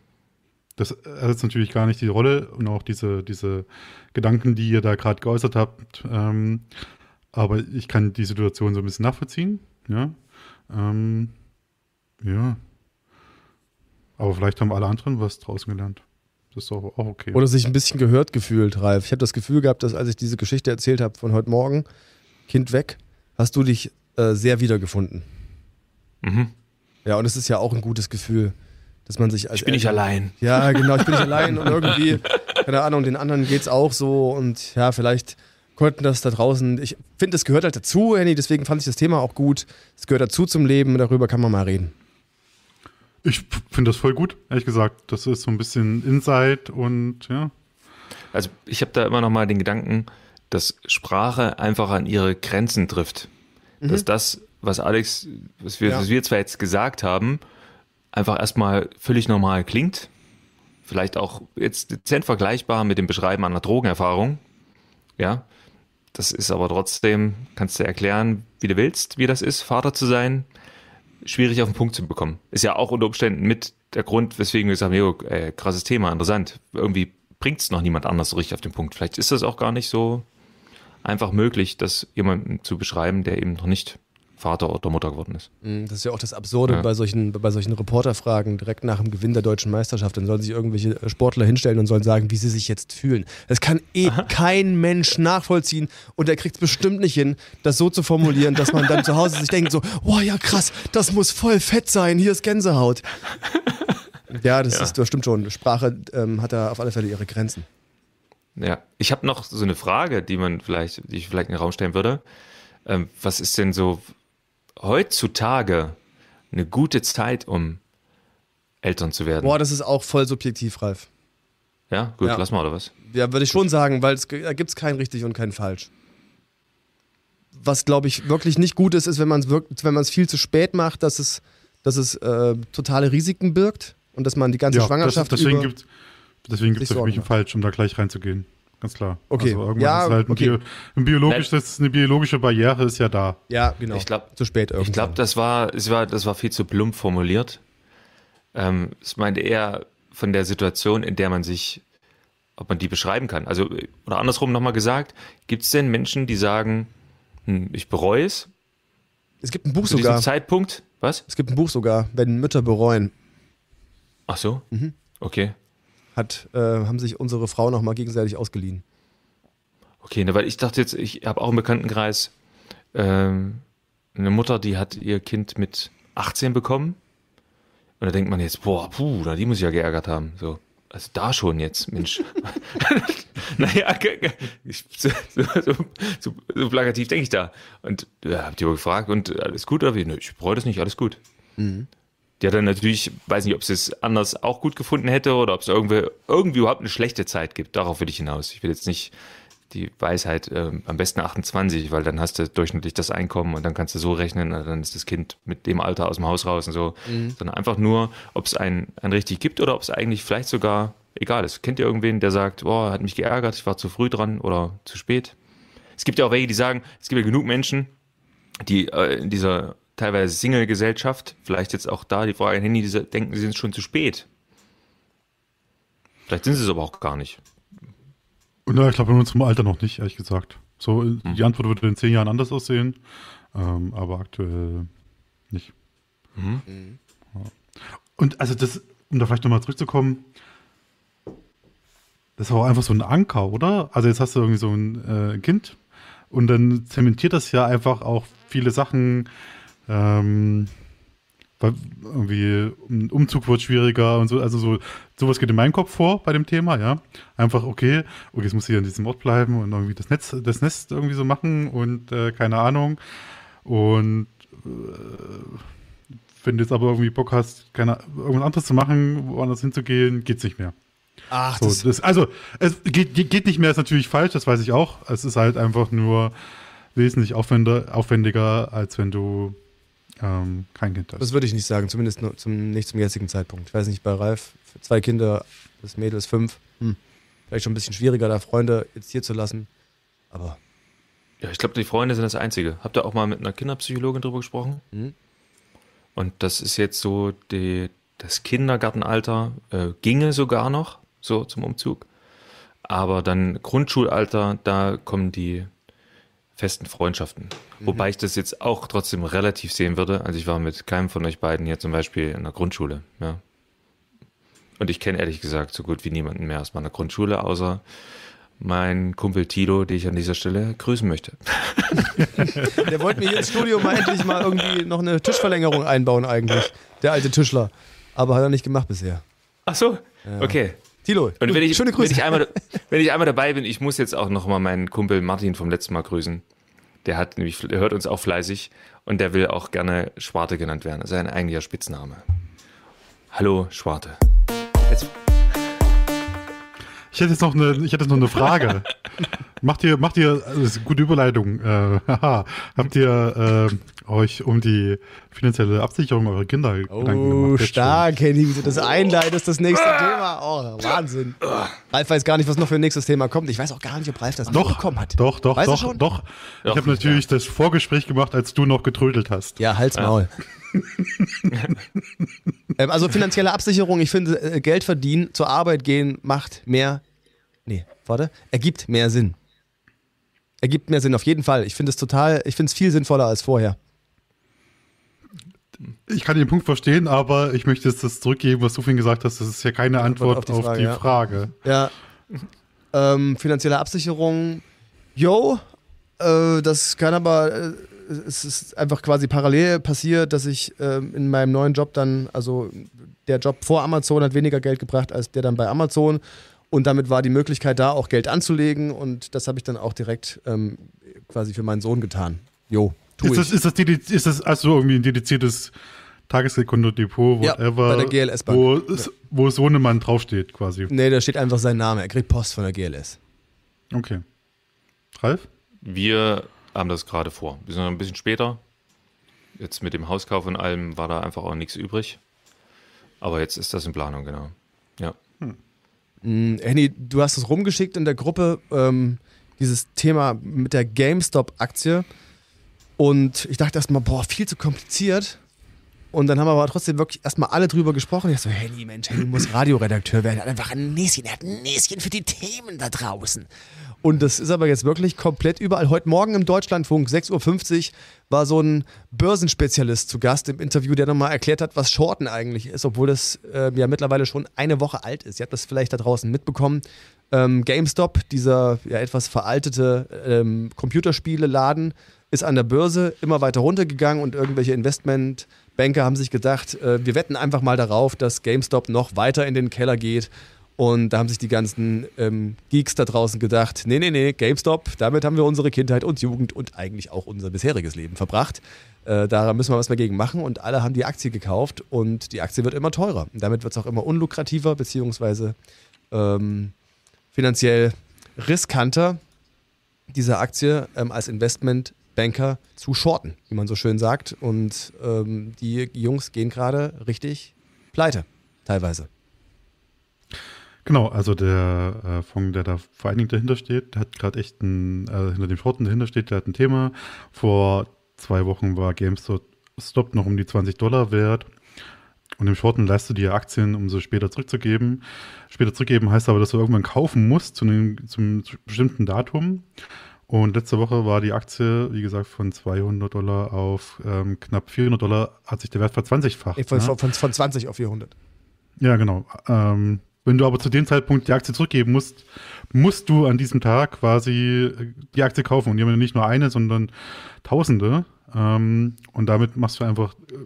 das ersetzt natürlich gar nicht die Rolle und auch diese, diese Gedanken, die ihr da gerade geäußert habt. Ähm, aber ich kann die Situation so ein bisschen nachvollziehen. Ja. Ähm, ja. Aber vielleicht haben alle anderen was draußen gelernt. Das ist doch auch okay. Oder sich ein bisschen gehört gefühlt, Ralf. Ich habe das Gefühl gehabt, dass als ich diese Geschichte erzählt habe von heute Morgen, Kind weg, hast du dich äh, sehr wiedergefunden. Mhm. Ja, und es ist ja auch ein gutes Gefühl, dass man sich als. Ich bin nicht allein. Ja, genau, ich bin nicht allein und irgendwie, keine Ahnung, den anderen geht es auch so und ja, vielleicht konnten das da draußen. Ich finde, das gehört halt dazu, Henny, deswegen fand ich das Thema auch gut. Es gehört dazu zum Leben und darüber kann man mal reden. Ich finde das voll gut, ehrlich gesagt. Das ist so ein bisschen Insight und ja. Also ich habe da immer noch mal den Gedanken, dass Sprache einfach an ihre Grenzen trifft. Mhm. Dass das, was Alex, was wir, ja. was wir zwar jetzt gesagt haben, einfach erstmal völlig normal klingt. Vielleicht auch jetzt dezent vergleichbar mit dem Beschreiben einer Drogenerfahrung. Ja. Das ist aber trotzdem, kannst du erklären, wie du willst, wie das ist, Vater zu sein, schwierig auf den Punkt zu bekommen. Ist ja auch unter Umständen mit der Grund, weswegen wir sagen, jo, äh, krasses Thema, interessant. Irgendwie bringt es noch niemand anders so richtig auf den Punkt. Vielleicht ist das auch gar nicht so einfach möglich, das jemandem zu beschreiben, der eben noch nicht Vater oder Mutter geworden ist. Mhm, das ist ja auch das Absurde ja. bei, solchen, bei solchen Reporterfragen direkt nach dem Gewinn der deutschen Meisterschaft. Dann sollen sich irgendwelche äh, Sportler hinstellen und sollen sagen, wie sie sich jetzt fühlen. Das kann eh Aha. kein Mensch nachvollziehen und er kriegt es bestimmt nicht hin, das so zu formulieren, dass man dann zu Hause sich denkt so, oh ja krass, das muss voll fett sein, hier ist Gänsehaut. Ja, das, ja. Ist, das stimmt schon. Sprache ähm, hat da auf alle Fälle ihre Grenzen. Ja, ich habe noch so eine Frage, die man vielleicht, die ich vielleicht in den Raum stellen würde. Ähm, was ist denn so, heutzutage eine gute Zeit, um Eltern zu werden? Boah, das ist auch voll subjektiv, Ralf. Ja, gut, ja. lass mal, oder was? Ja, würde ich schon sagen, weil es, da gibt es kein richtig und kein falsch. Was, glaube ich, wirklich nicht gut ist, ist, wenn man es viel zu spät macht, dass es, dass es äh, totale Risiken birgt und dass man die ganze ja, Schwangerschaft. Das, deswegen gibt es für mich ein Falsch, um da gleich reinzugehen ganz klar. Okay. Also irgendwann ja, ist halt ein, okay. Bio, ein biologisches, eine biologische Barriere ist ja da. Ja, genau. Ich glaub, zu spät irgendwann. Ich glaube, das war, es war, das war viel zu plump formuliert. Ähm, ich meinte eher von der Situation, in der man sich, ob man die beschreiben kann. Also, oder andersrum nochmal gesagt, gibt es denn Menschen, die sagen, hm, ich bereue es? Es gibt ein Buch Zu sogar. Zu Zeitpunkt, was? Es gibt ein Buch sogar, wenn Mütter bereuen. Ach so? Mhm. Okay hat, äh, haben sich unsere Frauen noch mal gegenseitig ausgeliehen. Okay, ne, weil ich dachte jetzt, ich habe auch im Bekanntenkreis ähm, eine Mutter, die hat ihr Kind mit 18 bekommen. Und da denkt man jetzt, boah, puh, die muss ich ja geärgert haben. So. Also da schon jetzt, Mensch. naja, ich, so, so, so, so, plakativ denke ich da. Und ja, habt ihr wohl gefragt und äh, alles gut oder wie? Ne, ich freue das nicht, alles gut. Mhm. Die hat dann natürlich, weiß nicht, ob sie es anders auch gut gefunden hätte oder ob es irgendwie, irgendwie überhaupt eine schlechte Zeit gibt. Darauf will ich hinaus. Ich will jetzt nicht die Weisheit äh, am besten 28, weil dann hast du durchschnittlich das Einkommen und dann kannst du so rechnen, also dann ist das Kind mit dem Alter aus dem Haus raus und so. Mhm. Sondern einfach nur, ob es einen, richtig gibt oder ob es eigentlich vielleicht sogar egal ist. Kennt ihr irgendwen, der sagt, boah, hat mich geärgert, ich war zu früh dran oder zu spät? Es gibt ja auch welche, die sagen, es gibt ja genug Menschen, die äh, in dieser teilweise Single-Gesellschaft, vielleicht jetzt auch da die Frage an Handy, diese, denken, sie sind schon zu spät. Vielleicht sind sie es aber auch gar nicht. Na, ich glaube in unserem Alter noch nicht, ehrlich gesagt. So, äh, hm. die Antwort würde in zehn Jahren anders aussehen, ähm, aber aktuell nicht. Hm? Mhm. Ja. Und also das, um da vielleicht nochmal zurückzukommen, das ist auch einfach so ein Anker, oder? Also jetzt hast du irgendwie so ein äh, Kind und dann zementiert das ja einfach auch viele Sachen, ähm, irgendwie ein Umzug wird schwieriger und so. Also so, sowas geht in meinem Kopf vor bei dem Thema, ja. Einfach, okay, okay, jetzt muss ich an diesem Ort bleiben und irgendwie das Netz, das Nest irgendwie so machen und äh, keine Ahnung. Und äh, wenn du jetzt aber irgendwie Bock hast, keine, irgendwas anderes zu machen, woanders hinzugehen, geht's nicht mehr. Ach, so, das, das Also, es geht, geht nicht mehr, ist natürlich falsch, das weiß ich auch. Es ist halt einfach nur wesentlich aufwendiger als wenn du ähm, kein Kind hast. Das würde ich nicht sagen, zumindest nur zum, nicht zum jetzigen Zeitpunkt. Ich weiß nicht, bei Ralf, zwei Kinder, das Mädel ist fünf. Hm. Vielleicht schon ein bisschen schwieriger, da Freunde jetzt hier zu lassen. Aber. Ja, ich glaube, die Freunde sind das Einzige. Habt ihr auch mal mit einer Kinderpsychologin drüber gesprochen? Hm. Und das ist jetzt so die, das Kindergartenalter äh, ginge sogar noch, so zum Umzug. Aber dann Grundschulalter, da kommen die festen Freundschaften. Mhm. Wobei ich das jetzt auch trotzdem relativ sehen würde. Also ich war mit keinem von euch beiden hier zum Beispiel in der Grundschule. Ja. Und ich kenne ehrlich gesagt so gut wie niemanden mehr aus meiner Grundschule, außer mein Kumpel Tilo, den ich an dieser Stelle grüßen möchte. Der wollte mir hier ins Studio mal endlich mal irgendwie noch eine Tischverlängerung einbauen eigentlich. Der alte Tischler. Aber hat er nicht gemacht bisher. Ach so, ja. okay. Tilo, und wenn ich, schöne Grüße. Wenn ich, einmal, wenn ich einmal dabei bin, ich muss jetzt auch nochmal meinen Kumpel Martin vom letzten Mal grüßen. Der hat nämlich, der hört uns auch fleißig und der will auch gerne Schwarte genannt werden. Sein eigentlicher Spitzname. Hallo Schwarte. Jetzt ich hätte jetzt noch eine, ich hätte jetzt noch eine Frage. macht ihr, macht ihr, also das ist eine gute Überleitung. Äh, haha, habt ihr äh, euch um die finanzielle Absicherung eurer Kinder oh, Gedanken gemacht? Oh, stark, Henny, wie du das oh. einleitest, das nächste ah. Thema. Oh, Wahnsinn. Ah. Ralf weiß gar nicht, was noch für ein nächstes Thema kommt. Ich weiß auch gar nicht, ob Ralf das noch bekommen hat. Doch, doch, weißt doch, doch. Ich habe natürlich ja. das Vorgespräch gemacht, als du noch getrödelt hast. Ja, halt's Maul. Ähm, also finanzielle Absicherung, ich finde, äh, Geld verdienen, zur Arbeit gehen, macht mehr Nee, warte. Ergibt mehr Sinn. Ergibt mehr Sinn, auf jeden Fall. Ich finde es total, ich finde es viel sinnvoller als vorher. Ich kann den Punkt verstehen, aber ich möchte jetzt das zurückgeben, was du vorhin gesagt hast. Das ist ja keine Antwort, auf die auf Frage. Die Frage. Ja. ja. Ähm, finanzielle Absicherung. Yo, äh, das kann aber. Äh, es ist einfach quasi parallel passiert, dass ich äh, in meinem neuen Job dann, also der Job vor Amazon hat weniger Geld gebracht als der dann bei Amazon. Und damit war die Möglichkeit da, auch Geld anzulegen. Und das habe ich dann auch direkt ähm, quasi für meinen Sohn getan. Jo, tu ist das, ich. Ist das, ist das also irgendwie ein dediziertes Tagesgeldkonto-Depot, whatever? Ja, bei der GLS Bank. Wo, wo Sohnemann draufsteht quasi? Nee, da steht einfach sein Name. Er kriegt Post von der GLS. Okay. Ralf? Wir haben das gerade vor. Wir sind ein bisschen später. Jetzt mit dem Hauskauf und allem war da einfach auch nichts übrig. Aber jetzt ist das in Planung, genau. Ja. Hm. Mm, Henny, du hast es rumgeschickt in der Gruppe, ähm, dieses Thema mit der GameStop-Aktie. Und ich dachte erstmal, boah, viel zu kompliziert. Und dann haben wir aber trotzdem wirklich erstmal alle drüber gesprochen. Ich dachte so, Henny, Mensch, Henny muss Radioredakteur werden. Er hat einfach ein Näschen, er hat ein Näschen für die Themen da draußen. Und das ist aber jetzt wirklich komplett überall. Heute Morgen im Deutschlandfunk, 6.50 Uhr, war so ein Börsenspezialist zu Gast im Interview, der nochmal erklärt hat, was Shorten eigentlich ist, obwohl das äh, ja mittlerweile schon eine Woche alt ist. Ihr habt das vielleicht da draußen mitbekommen. Ähm, GameStop, dieser ja, etwas veraltete ähm, Computerspiele-Laden, ist an der Börse immer weiter runtergegangen und irgendwelche Investmentbanker haben sich gedacht, äh, wir wetten einfach mal darauf, dass GameStop noch weiter in den Keller geht und da haben sich die ganzen ähm, Geeks da draußen gedacht, nee, nee, nee, GameStop, damit haben wir unsere Kindheit und Jugend und eigentlich auch unser bisheriges Leben verbracht. Äh, daran müssen wir was dagegen machen und alle haben die Aktie gekauft und die Aktie wird immer teurer. Und damit wird es auch immer unlukrativer, beziehungsweise ähm, finanziell riskanter, diese Aktie ähm, als Investmentbanker zu shorten, wie man so schön sagt. Und ähm, die Jungs gehen gerade richtig pleite, teilweise. Genau, also der äh, Fonds, der da vor allen Dingen dahinter steht, hat gerade echt ein, äh, hinter dem Shorten dahinter steht, der hat ein Thema. Vor zwei Wochen war GameStop noch um die 20 Dollar wert. Und im Shorten leistest du dir Aktien, um sie später zurückzugeben. Später zurückgeben heißt aber, dass du irgendwann kaufen musst zu einem, zum bestimmten Datum. Und letzte Woche war die Aktie, wie gesagt, von 200 Dollar auf ähm, knapp 400 Dollar, hat sich der Wert verzwanzigfacht. Äh, von, ne? von, von 20 auf 400. Ja, genau. Ähm, wenn du aber zu dem Zeitpunkt die Aktie zurückgeben musst, musst du an diesem Tag quasi äh, die Aktie kaufen. Und die haben ja nicht nur eine, sondern Tausende. Ähm, und damit machst du einfach äh,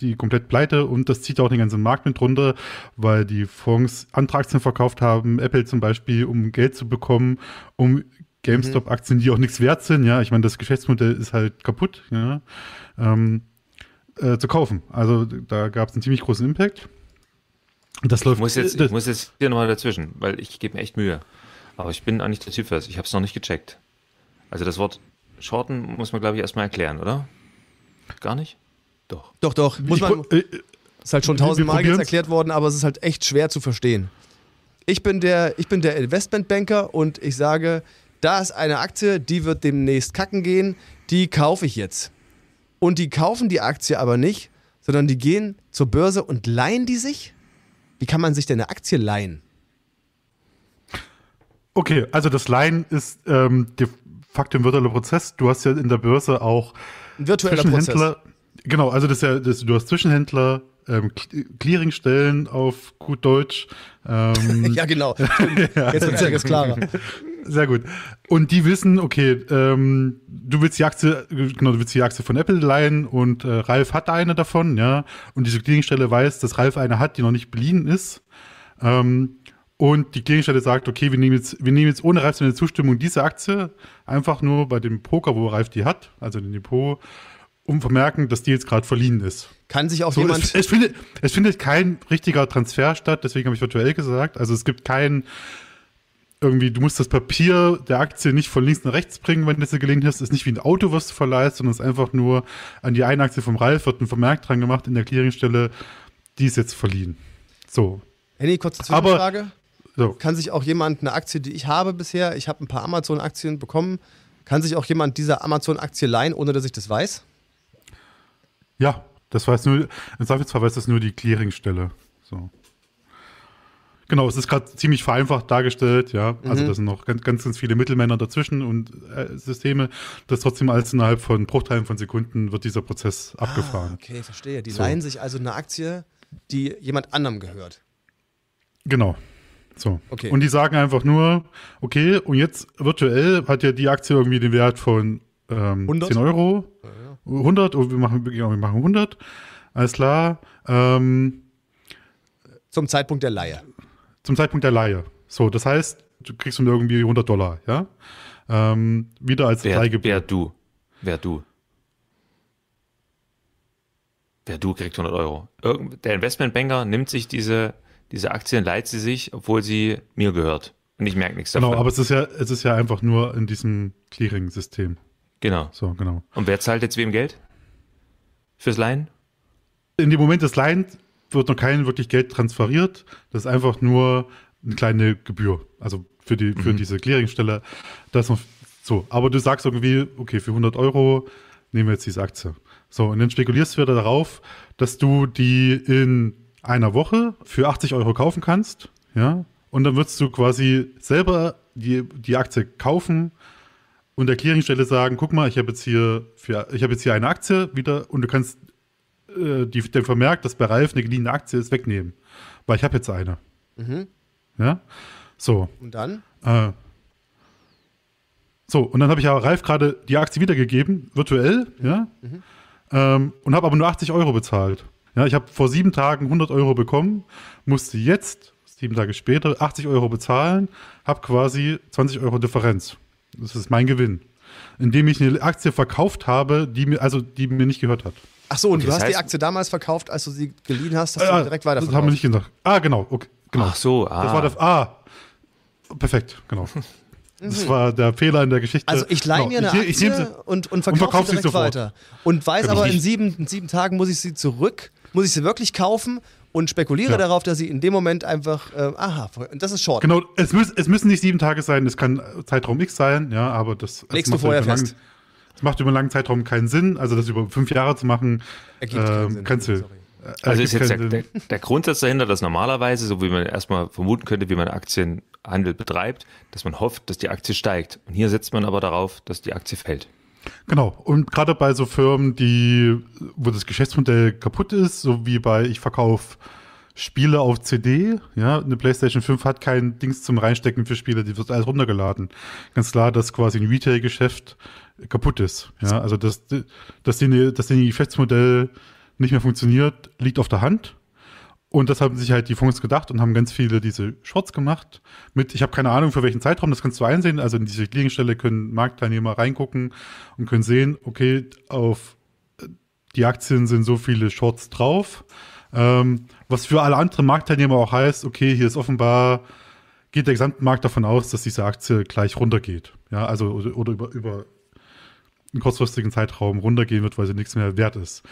die komplett pleite und das zieht auch den ganzen Markt mit runter, weil die Fonds andere verkauft haben, Apple zum Beispiel, um Geld zu bekommen, um GameStop-Aktien, mhm. die auch nichts wert sind, ja, ich meine, das Geschäftsmodell ist halt kaputt, ja, ähm, äh, zu kaufen. Also da gab es einen ziemlich großen Impact. Das läuft. muss jetzt, äh, ich muss jetzt hier nochmal dazwischen, weil ich gebe mir echt Mühe. Aber ich bin eigentlich der Typ für das. Ich habe es noch nicht gecheckt. Also das Wort Shorten muss man, glaube ich, erstmal erklären, oder? Gar nicht? Doch. Doch, doch. Muss man, ich, äh, äh, ist halt schon tausendmal jetzt erklärt worden, aber es ist halt echt schwer zu verstehen. Ich bin der, der Investmentbanker und ich sage, da ist eine Aktie, die wird demnächst kacken gehen, die kaufe ich jetzt. Und die kaufen die Aktie aber nicht, sondern die gehen zur Börse und leihen die sich wie kann man sich denn eine Aktie leihen? Okay, also das Leihen ist ähm, de facto ein virtueller Prozess. Du hast ja in der Börse auch ein virtueller Zwischenhändler. Prozess. Genau, also das, ist ja, das du hast Zwischenhändler, ähm, Clearingstellen auf gut Deutsch. Ähm, ja, genau. Jetzt wird es ja klarer. sehr gut. Und die wissen, okay, ähm, du willst die Aktie, genau, du willst die Aktie von Apple leihen und äh, Ralf hat eine davon, ja. Und diese Gegenstelle weiß, dass Ralf eine hat, die noch nicht beliehen ist. Ähm, und die Gegenstelle sagt, okay, wir nehmen jetzt, wir nehmen jetzt ohne Ralf seine Zustimmung diese Aktie, einfach nur bei dem Poker, wo Ralf die hat, also den Depot, um vermerken, dass die jetzt gerade verliehen ist. Kann sich auch so, jemand. Es, es, findet, es findet kein richtiger Transfer statt, deswegen habe ich virtuell gesagt. Also es gibt keinen irgendwie, du musst das Papier der Aktie nicht von links nach rechts bringen, wenn du das dir hast. ist. Ist nicht wie ein Auto, was du verleihst, sondern es ist einfach nur an die eine Aktie vom Ralf wird ein Vermerk dran gemacht in der Clearingstelle, die ist jetzt verliehen. So. Henny, kurze Zwischenfrage. Aber, so. Kann sich auch jemand eine Aktie, die ich habe bisher, ich habe ein paar Amazon-Aktien bekommen, kann sich auch jemand dieser Amazon-Aktie leihen, ohne dass ich das weiß? Ja, das weiß nur, im Zweifelsfall weiß das nur die Clearingstelle. So. Genau, es ist gerade ziemlich vereinfacht dargestellt, ja. Also mhm. Also da sind noch ganz, ganz, ganz viele Mittelmänner dazwischen und äh, Systeme. Das ist trotzdem alles innerhalb von Bruchteilen von Sekunden wird dieser Prozess ah, abgefahren. Okay, verstehe. Die so. leihen sich also eine Aktie, die jemand anderem gehört. Genau. So. Okay. Und die sagen einfach nur, okay, und jetzt virtuell hat ja die Aktie irgendwie den Wert von ähm, 100? 10 Euro. 100, und wir machen, wir machen 100. Alles klar. Ähm, Zum Zeitpunkt der Leihe zum Zeitpunkt der Laie. So, das heißt, du kriegst dann irgendwie 100 Dollar, ja? Ähm, wieder als wer, Leihgebühr. Wer du? Wer du? Wer du kriegt 100 Euro. Irgend, der Investmentbanker nimmt sich diese, diese Aktien, leiht sie sich, obwohl sie mir gehört. Und ich merke nichts genau, davon. Genau, aber es ist ja, es ist ja einfach nur in diesem Clearing-System. Genau. So, genau. Und wer zahlt jetzt wem Geld? Fürs Leihen? In dem Moment des Leihens wird noch kein wirklich Geld transferiert. Das ist einfach nur eine kleine Gebühr. Also für, die, für mhm. diese Clearingstelle. Das so. Aber du sagst irgendwie, okay, für 100 Euro nehmen wir jetzt diese Aktie. So, und dann spekulierst du wieder darauf, dass du die in einer Woche für 80 Euro kaufen kannst. Ja. Und dann würdest du quasi selber die, die Aktie kaufen und der Clearingstelle sagen, guck mal, ich habe jetzt hier für, ich habe jetzt hier eine Aktie wieder und du kannst äh, die, den Vermerk, dass bei Ralf eine geliehene Aktie ist, wegnehmen. Weil ich habe jetzt eine. Mhm. Ja? So. Und dann? Äh, so, und dann habe ich aber Ralf gerade die Aktie wiedergegeben, virtuell, mhm. ja, mhm. Ähm, und habe aber nur 80 Euro bezahlt. Ja, ich habe vor sieben Tagen 100 Euro bekommen, musste jetzt, sieben Tage später, 80 Euro bezahlen, habe quasi 20 Euro Differenz. Das ist mein Gewinn. Indem ich eine Aktie verkauft habe, die mir, also die mir nicht gehört hat. Ach so, und okay, du hast heißt, die Aktie damals verkauft, als du sie geliehen hast, hast äh, du direkt weiterverkauft. Das haben wir nicht gesagt. Ah, genau. Okay, genau. Ach so, ah. Das war der, ah, perfekt, genau. Das war der Fehler in der Geschichte. Also ich leihe genau, mir genau. eine Aktie ich, ich, und, und verkaufe verkauf sie direkt sofort. weiter. Und weiß genau. aber, in sieben, in sieben Tagen muss ich sie zurück, muss ich sie wirklich kaufen und spekuliere ja. darauf, dass sie in dem Moment einfach, äh, aha, das ist short. Genau, es, müß, es müssen nicht sieben Tage sein, es kann Zeitraum X sein, ja, aber das... Legst du vorher fest. Es macht über einen langen Zeitraum keinen Sinn. Also das über fünf Jahre zu machen, ergibt keinen ähm, Sinn. Kannst äh, also ist jetzt der, der, der, Grundsatz dahinter, dass normalerweise, so wie man erstmal vermuten könnte, wie man Aktienhandel betreibt, dass man hofft, dass die Aktie steigt. Und hier setzt man aber darauf, dass die Aktie fällt. Genau. Und gerade bei so Firmen, die, wo das Geschäftsmodell kaputt ist, so wie bei ich verkaufe Spiele auf CD, ja, eine PlayStation 5 hat kein Dings zum Reinstecken für Spiele, die wird alles runtergeladen. Ganz klar, dass quasi ein Retail-Geschäft kaputt ist. Ja, also dass, dass, denen, dass denen Geschäftsmodell nicht mehr funktioniert, liegt auf der Hand. Und das haben sich halt die Fonds gedacht und haben ganz viele diese Shorts gemacht. Mit, ich habe keine Ahnung für welchen Zeitraum, das kannst du einsehen. Also in diese Gegenstelle können Marktteilnehmer reingucken und können sehen, okay, auf die Aktien sind so viele Shorts drauf. Ähm, was für alle anderen Marktteilnehmer auch heißt, okay, hier ist offenbar, geht der gesamte Markt davon aus, dass diese Aktie gleich runtergeht. Ja, also oder, oder über, über einen kurzfristigen Zeitraum runtergehen wird, weil sie nichts mehr wert ist.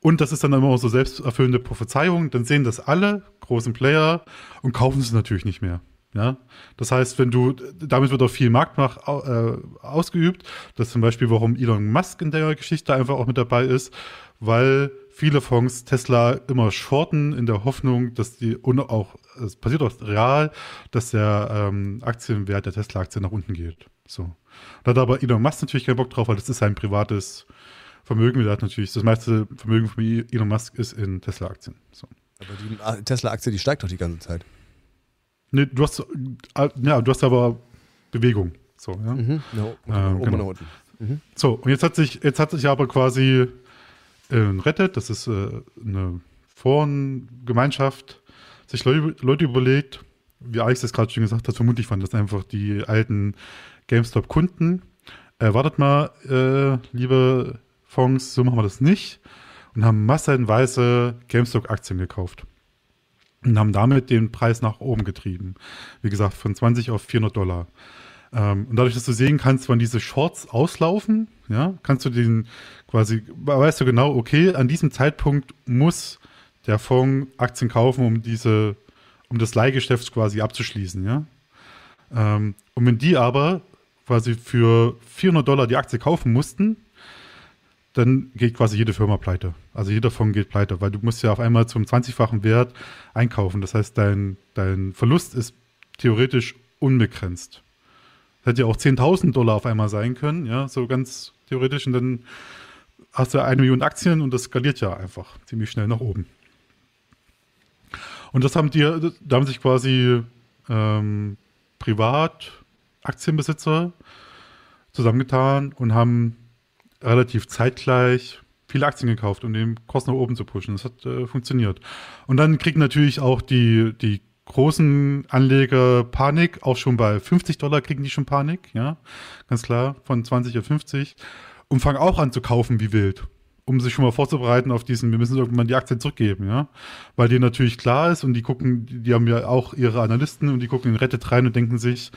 Und das ist dann immer so selbsterfüllende Prophezeiung. Dann sehen das alle großen Player und kaufen es natürlich nicht mehr. Ja? Das heißt, wenn du, damit wird auch viel Marktmacht äh, ausgeübt. Das ist zum Beispiel, warum Elon Musk in der Geschichte einfach auch mit dabei ist, weil viele Fonds Tesla immer shorten in der Hoffnung, dass die, und auch, es passiert auch real, dass der ähm, Aktienwert der Tesla-Aktie nach unten geht. So. Da hat aber Elon Musk natürlich keinen Bock drauf, weil das ist sein privates Vermögen. Der hat natürlich das meiste Vermögen von Elon Musk ist in Tesla-Aktien. So. Aber die Tesla-Aktie, die steigt doch die ganze Zeit. Nee, du hast, äh, ja, du hast aber Bewegung. So, ja. Mhm. No, okay, äh, genau. mhm. So, und jetzt hat sich, jetzt hat sich aber quasi in ähm, Rettet, das ist äh, eine Forengemeinschaft, sich Leute, Leute überlegt, wie Alex das gerade schon gesagt hat, vermutlich waren das einfach die alten GameStop-Kunden, äh, wartet mal, äh, liebe Fonds, so machen wir das nicht. Und haben massenweise GameStop-Aktien gekauft. Und haben damit den Preis nach oben getrieben. Wie gesagt, von 20 auf 400 Dollar. Ähm, und dadurch, dass du sehen kannst, wann diese Shorts auslaufen, ja, kannst du den quasi, weißt du genau, okay, an diesem Zeitpunkt muss der Fonds Aktien kaufen, um diese, um das Leihgeschäft quasi abzuschließen, ja. Ähm, und wenn die aber quasi für 400 Dollar die Aktie kaufen mussten, dann geht quasi jede Firma pleite. Also jeder Fonds geht pleite, weil du musst ja auf einmal zum 20-fachen Wert einkaufen. Das heißt, dein, dein Verlust ist theoretisch unbegrenzt. Das hätte ja auch 10.000 Dollar auf einmal sein können, ja, so ganz theoretisch. Und dann hast du eine Million Aktien und das skaliert ja einfach ziemlich schnell nach oben. Und das haben die, da haben sich quasi ähm, privat Aktienbesitzer zusammengetan und haben relativ zeitgleich viele Aktien gekauft, um den Kurs nach oben zu pushen. Das hat äh, funktioniert. Und dann kriegen natürlich auch die, die großen Anleger Panik. Auch schon bei 50 Dollar kriegen die schon Panik, ja. Ganz klar, von 20 auf 50. Und fangen auch an zu kaufen wie wild. Um sich schon mal vorzubereiten auf diesen, wir müssen irgendwann die Aktien zurückgeben, ja. Weil dir natürlich klar ist und die gucken, die haben ja auch ihre Analysten und die gucken in Rettet rein und denken sich,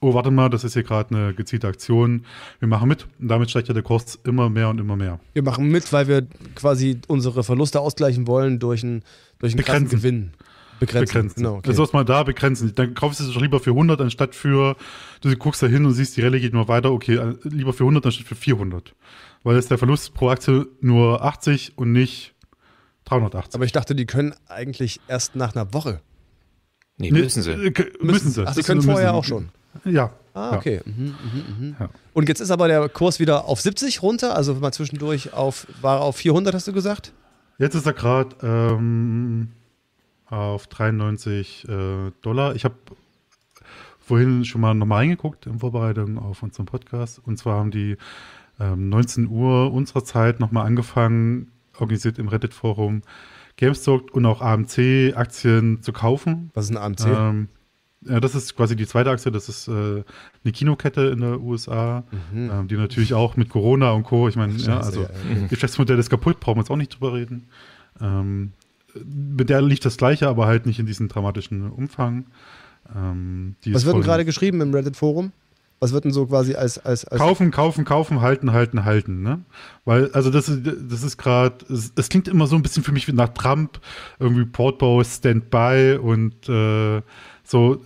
oh, warte mal, das ist hier gerade eine gezielte Aktion, wir machen mit. Und damit steigt ja der Kurs immer mehr und immer mehr. Wir machen mit, weil wir quasi unsere Verluste ausgleichen wollen durch einen, durch einen krassen Gewinn. Begrenzen. begrenzen. Genau, okay. Also was mal da begrenzen. Dann kaufst du es doch lieber für 100 anstatt für, du guckst da hin und siehst, die Rallye geht nur weiter, okay, äh, lieber für 100 anstatt für 400. Weil ist der Verlust pro Aktie nur 80 und nicht 380. Aber ich dachte, die können eigentlich erst nach einer Woche Nee, müssen sie. Äh, müssen sie. Ach, sie können vorher auch schon. Ja. Ah, okay. Ja. Mhm, mh, mh. Ja. Und jetzt ist aber der Kurs wieder auf 70 runter, also mal zwischendurch auf, war auf 400, hast du gesagt? Jetzt ist er gerade ähm, auf 93 äh, Dollar. Ich habe vorhin schon mal nochmal reingeguckt in Vorbereitung auf unseren Podcast. Und zwar haben die ähm, 19 Uhr unserer Zeit nochmal angefangen, organisiert im Reddit-Forum, GameStop und auch AMC-Aktien zu kaufen. Was ist ein AMC? Ähm, ja, das ist quasi die zweite Aktie, das ist äh, eine Kinokette in der USA, mhm. ähm, die natürlich auch mit Corona und Co., ich meine, ja, also ja, Geschäftsmodell ist kaputt, brauchen wir jetzt auch nicht drüber reden. Ähm, mit der liegt das gleiche, aber halt nicht in diesem dramatischen Umfang. Ähm, Was wird denn gerade geschrieben im Reddit-Forum? was wird denn so quasi als, als, als Kaufen, kaufen, kaufen, halten, halten, halten, ne? Weil, also das ist, das ist gerade, es, klingt immer so ein bisschen für mich wie nach Trump, irgendwie Portbow, Standby und äh, so, äh,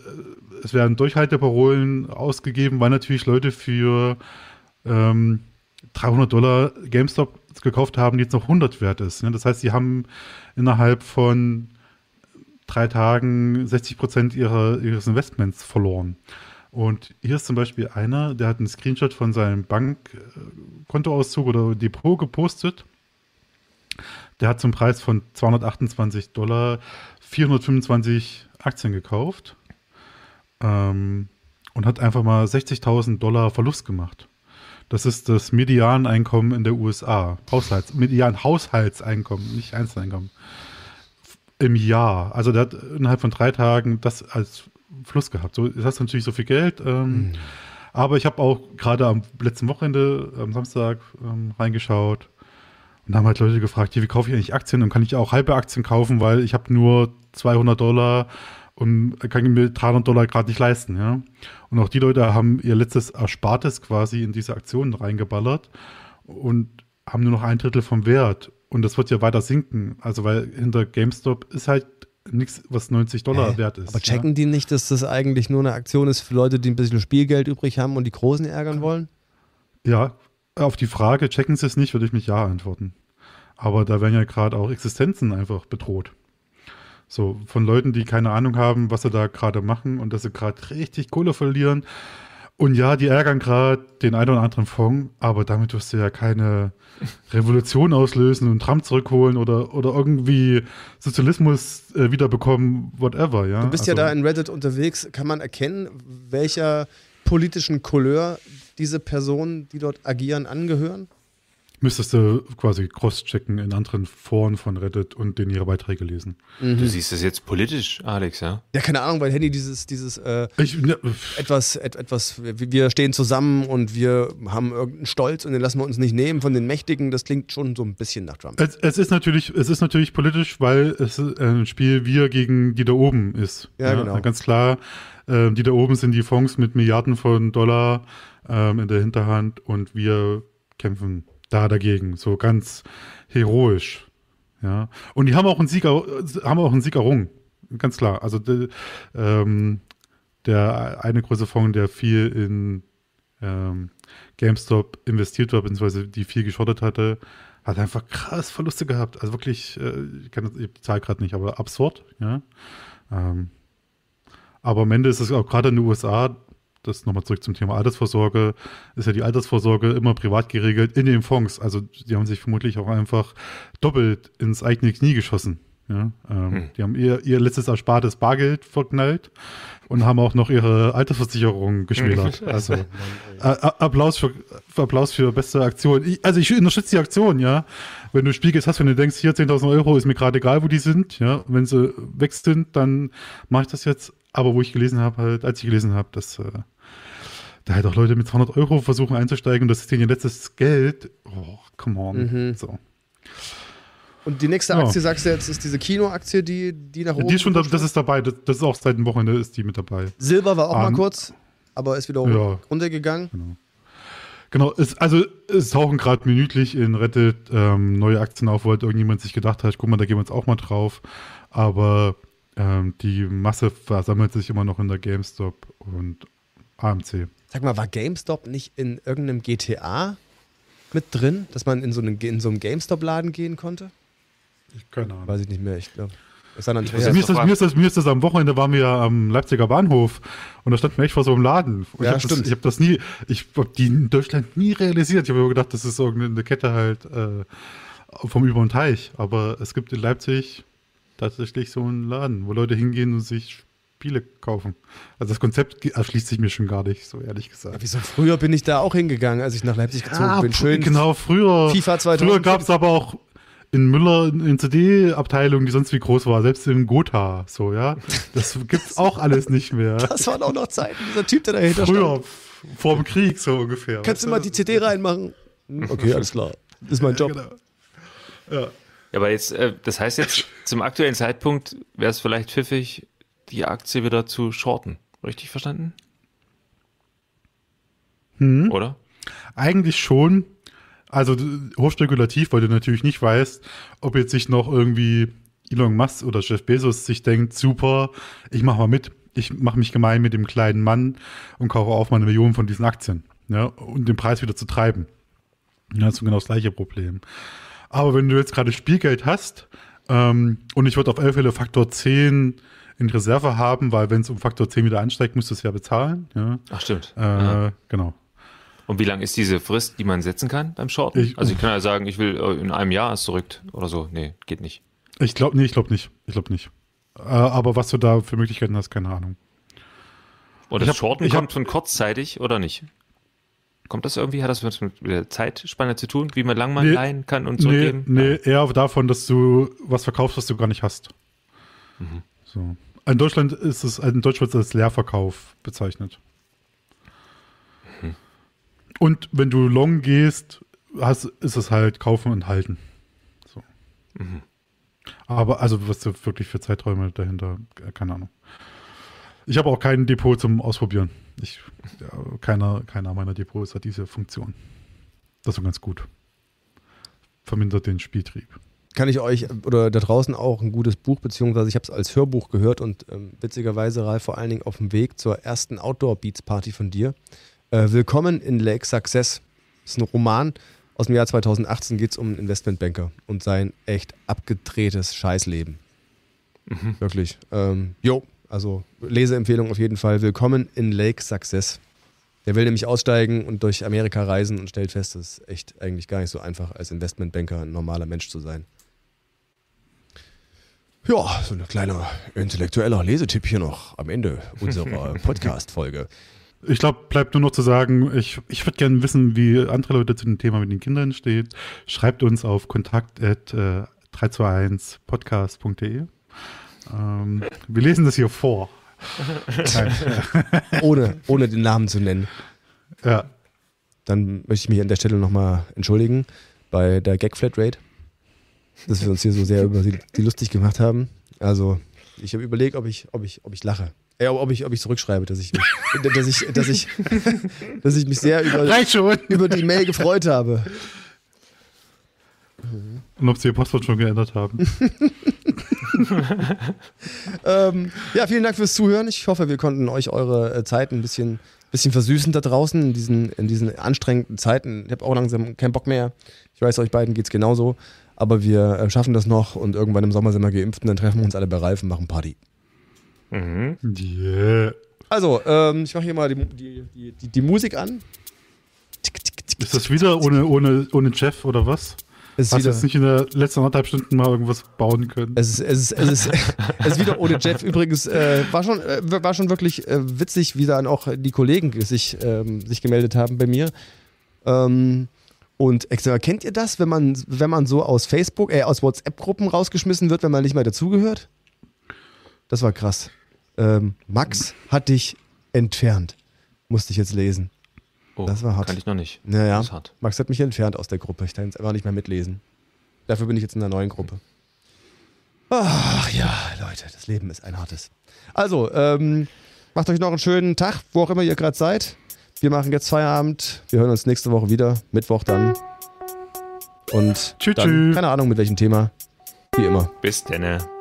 es werden Durchhalteparolen ausgegeben, weil natürlich Leute für ähm, 300 Dollar GameStop gekauft haben, die jetzt noch 100 wert ist. Ne? Das heißt, sie haben innerhalb von drei Tagen 60 Prozent ihrer, ihres Investments verloren. Und hier ist zum Beispiel einer, der hat einen Screenshot von seinem Bankkontoauszug oder Depot gepostet. Der hat zum Preis von 228 Dollar 425 Aktien gekauft ähm, und hat einfach mal 60.000 Dollar Verlust gemacht. Das ist das Medianeinkommen in der USA. Haushalts, Median Haushaltseinkommen, nicht Einzeleinkommen. Im Jahr. Also der hat innerhalb von drei Tagen das als Fluss gehabt. So, das hast natürlich so viel Geld. Ähm, mhm. Aber ich habe auch gerade am letzten Wochenende, am Samstag, ähm, reingeschaut. Und da haben halt Leute gefragt, hier, wie kaufe ich eigentlich Aktien? Und kann ich auch halbe Aktien kaufen, weil ich habe nur 200 Dollar und kann mir 300 Dollar gerade nicht leisten. Ja? Und auch die Leute haben ihr letztes Erspartes quasi in diese Aktionen reingeballert und haben nur noch ein Drittel vom Wert. Und das wird ja weiter sinken. Also weil hinter GameStop ist halt nichts, was 90 Dollar äh, wert ist. Aber checken ja? die nicht, dass das eigentlich nur eine Aktion ist für Leute, die ein bisschen Spielgeld übrig haben und die Großen ärgern wollen? Ja, auf die Frage, checken sie es nicht, würde ich mich ja antworten. Aber da werden ja gerade auch Existenzen einfach bedroht. So, von Leuten, die keine Ahnung haben, was sie da gerade machen und dass sie gerade richtig Kohle verlieren und ja, die ärgern gerade den einen oder anderen Fonds, aber damit wirst du ja keine Revolution auslösen und Trump zurückholen oder, oder irgendwie Sozialismus äh, wiederbekommen, whatever, ja. Du bist also, ja da in Reddit unterwegs. Kann man erkennen, welcher politischen Couleur diese Personen, die dort agieren, angehören? müsstest du quasi cross-checken in anderen Foren von Reddit und den ihre Beiträge lesen. Mhm. Du siehst das jetzt politisch, Alex, ja? Ja, keine Ahnung, weil Handy dieses, dieses äh, ich, ne, etwas, et, etwas, wir stehen zusammen und wir haben irgendeinen Stolz und den lassen wir uns nicht nehmen von den Mächtigen, das klingt schon so ein bisschen nach Trump. Es, es ist natürlich, es ist natürlich politisch, weil es ein Spiel wir gegen die da oben ist. Ja, ja? genau. Ganz klar, ähm, die da oben sind die Fonds mit Milliarden von Dollar ähm, in der Hinterhand und wir kämpfen da dagegen, so ganz heroisch. Ja. Und die haben auch einen Sieg, haben auch einen Sieg errungen. Ganz klar. Also de, ähm, der eine große Fonds, der viel in ähm, GameStop investiert war, beziehungsweise die viel geschottet hatte, hat einfach krass Verluste gehabt. Also wirklich, äh, ich kann ich die Zahl gerade nicht, aber absurd, ja. Ähm, aber am Ende ist es auch gerade in den USA, das nochmal zurück zum Thema Altersvorsorge, ist ja die Altersvorsorge immer privat geregelt in den Fonds. Also die haben sich vermutlich auch einfach doppelt ins eigene Knie geschossen. Ja, ähm, hm. Die haben ihr, ihr letztes erspartes Bargeld verknallt und haben auch noch ihre Altersversicherung geschmälert. also äh, äh, Applaus, für, Applaus für beste Aktion. Ich, also ich unterstütze die Aktion, ja. Wenn du Spiegel hast, wenn du denkst, hier 10.000 Euro, ist mir gerade egal, wo die sind, ja. wenn sie weg sind, dann mache ich das jetzt. Aber wo ich gelesen habe, halt, als ich gelesen habe, dass äh, da halt auch Leute mit 200 Euro versuchen einzusteigen und das ist denen ihr letztes Geld. Oh, come on. Mhm. So. Und die nächste Aktie, ja. sagst du jetzt, ist diese Kinoaktie, die, die nach oben Die ist schon, da, das ist dabei. Das, das, ist auch seit dem Wochenende ist die mit dabei. Silber war auch An, mal ähm, kurz, aber ist wieder ja, runtergegangen. Genau. Genau, es, also es tauchen gerade minütlich in Reddit ähm, neue Aktien auf, wo halt irgendjemand sich gedacht hat, guck mal, da gehen wir jetzt auch mal drauf. Aber ähm, die Masse versammelt sich immer noch in der GameStop und AMC. Sag mal, war GameStop nicht in irgendeinem GTA mit drin, dass man in so einen, in so einem GameStop-Laden gehen konnte? Ich keine Ahnung. Weiß ich nicht mehr, ich glaube. Also mir, ist das, mir, ist das, mir ist das am Wochenende waren wir am Leipziger Bahnhof und da stand mir echt vor so einem Laden. Und ja, ich habe das, hab das nie, ich habe die in Deutschland nie realisiert. Ich habe immer gedacht, das ist irgendeine Kette halt äh, vom Über- und Teich. Aber es gibt in Leipzig tatsächlich so ein Laden, wo Leute hingehen und sich Spiele kaufen. Also das Konzept erschließt sich mir schon gar nicht, so ehrlich gesagt. Ja, wieso früher bin ich da auch hingegangen, als ich nach Leipzig gezogen ja, bin. Schön. Genau, früher. FIFA 2000. Früher gab es aber auch in Müller in CD-Abteilung, die sonst wie groß war, selbst in Gotha, so, ja. Das gibt's auch alles nicht mehr. Das waren auch noch Zeiten, dieser Typ, der dahinter früher, stand. Früher, vor dem Krieg, so ungefähr. Kannst du mal die CD reinmachen? Okay, alles klar. Das ist mein Job. Ja, genau. Ja. Ja, aber jetzt, äh, das heißt jetzt, zum aktuellen Zeitpunkt wäre es vielleicht pfiffig, die Aktie wieder zu shorten. Richtig verstanden? Hm. Oder? Eigentlich schon. Also hochspekulativ, weil du natürlich nicht weißt, ob jetzt sich noch irgendwie Elon Musk oder Jeff Bezos sich denkt, super, ich mache mal mit, ich mache mich gemein mit dem kleinen Mann und kaufe auf mal eine Million von diesen Aktien, ja, um den Preis wieder zu treiben. Ja, das ist genau das gleiche Problem. Aber wenn du jetzt gerade Spielgeld hast ähm, und ich würde auf alle Fälle Faktor 10 in Reserve haben, weil wenn es um Faktor 10 wieder ansteigt, musst du es ja bezahlen. Ja. Ach stimmt. Äh, genau. Und wie lang ist diese Frist, die man setzen kann beim Shorten? Ich, also ich kann ja sagen, ich will äh, in einem Jahr es zurück oder so. Nee, geht nicht. Ich glaube, nee, ich glaube nicht. Ich glaube nicht. Äh, aber was du da für Möglichkeiten hast, keine Ahnung. Und das hab, Shorten kommt hab, von kurzzeitig oder nicht? Kommt das irgendwie, hat das was mit der Zeitspanne zu tun, wie man lang man nee, leihen kann und so? Nee, geben? nee ja. eher davon, dass du was verkaufst, was du gar nicht hast. Mhm. So. In Deutschland ist es, in Deutschland als Leerverkauf bezeichnet. Mhm. Und wenn du long gehst, hast, ist es halt kaufen und halten. So. Mhm. Aber also was du wirklich für Zeiträume dahinter, äh, keine Ahnung. Ich habe auch kein Depot zum Ausprobieren. Ich, ja, keiner, keiner meiner Depots hat diese Funktion. Das ist ganz gut. Vermindert den Spieltrieb. Kann ich euch oder da draußen auch ein gutes Buch, beziehungsweise ich habe es als Hörbuch gehört und ähm, witzigerweise, Ralf, vor allen Dingen auf dem Weg zur ersten Outdoor-Beats-Party von dir. Äh, Willkommen in Lake Success. Das ist ein Roman aus dem Jahr 2018, geht es um einen Investmentbanker und sein echt abgedrehtes Scheißleben. Mhm. Wirklich. Ähm, jo, also Leseempfehlung auf jeden Fall. Willkommen in Lake Success. Der will nämlich aussteigen und durch Amerika reisen und stellt fest, es ist echt eigentlich gar nicht so einfach, als Investmentbanker ein normaler Mensch zu sein. Ja, so ein kleiner intellektueller Lesetipp hier noch am Ende unserer Podcast-Folge. Ich glaube, bleibt nur noch zu sagen, ich, ich würde gerne wissen, wie andere Leute zu dem Thema mit den Kindern stehen. Schreibt uns auf kontakt.321podcast.de. Ähm, wir lesen das hier vor. ohne, ohne den Namen zu nennen. Ja. Dann möchte ich mich an der Stelle nochmal entschuldigen bei der Gag Flatrate, dass wir uns hier so sehr über sie, die lustig gemacht haben. Also, ich habe überlegt, ob ich, ob ich, ob ich lache. Äh, ob ich, ob ich zurückschreibe, dass ich, dass ich, dass ich, dass ich mich sehr über, über die Mail gefreut habe. Und ob sie ihr Passwort schon geändert haben ähm, ja, vielen Dank fürs Zuhören. Ich hoffe, wir konnten euch eure äh, Zeit ein bisschen, bisschen versüßen da draußen in diesen, in diesen anstrengenden Zeiten. Ich habe auch langsam keinen Bock mehr. Ich weiß, euch beiden geht es genauso. Aber wir äh, schaffen das noch und irgendwann im Sommer sind wir geimpft und dann treffen wir uns alle bei Reifen, und machen Party. Mhm. Yeah. Also, ähm, ich mache hier mal die, die, die, die Musik an. Ist das wieder ohne, ohne, ohne Jeff oder was? Hast du jetzt nicht in der letzten anderthalb Stunden mal irgendwas bauen können. Es ist, es ist, es ist, es ist wieder ohne Jeff übrigens. Äh, war, schon, äh, war schon wirklich äh, witzig, wie dann auch die Kollegen sich, ähm, sich gemeldet haben bei mir. Ähm, und sag, kennt ihr das, wenn man, wenn man so aus Facebook, äh, aus WhatsApp-Gruppen rausgeschmissen wird, wenn man nicht mehr dazugehört? Das war krass. Ähm, Max hat dich entfernt. Musste ich jetzt lesen. Oh, das war hart. Kann ich noch nicht. Naja. Das ist hart. Max hat mich entfernt aus der Gruppe. Ich kann jetzt einfach nicht mehr mitlesen. Dafür bin ich jetzt in einer neuen Gruppe. Ach ja, Leute, das Leben ist ein hartes. Also, ähm, macht euch noch einen schönen Tag, wo auch immer ihr gerade seid. Wir machen jetzt Feierabend. Wir hören uns nächste Woche wieder. Mittwoch dann. Und tschüss. dann, keine Ahnung mit welchem Thema. Wie immer. Bis denne.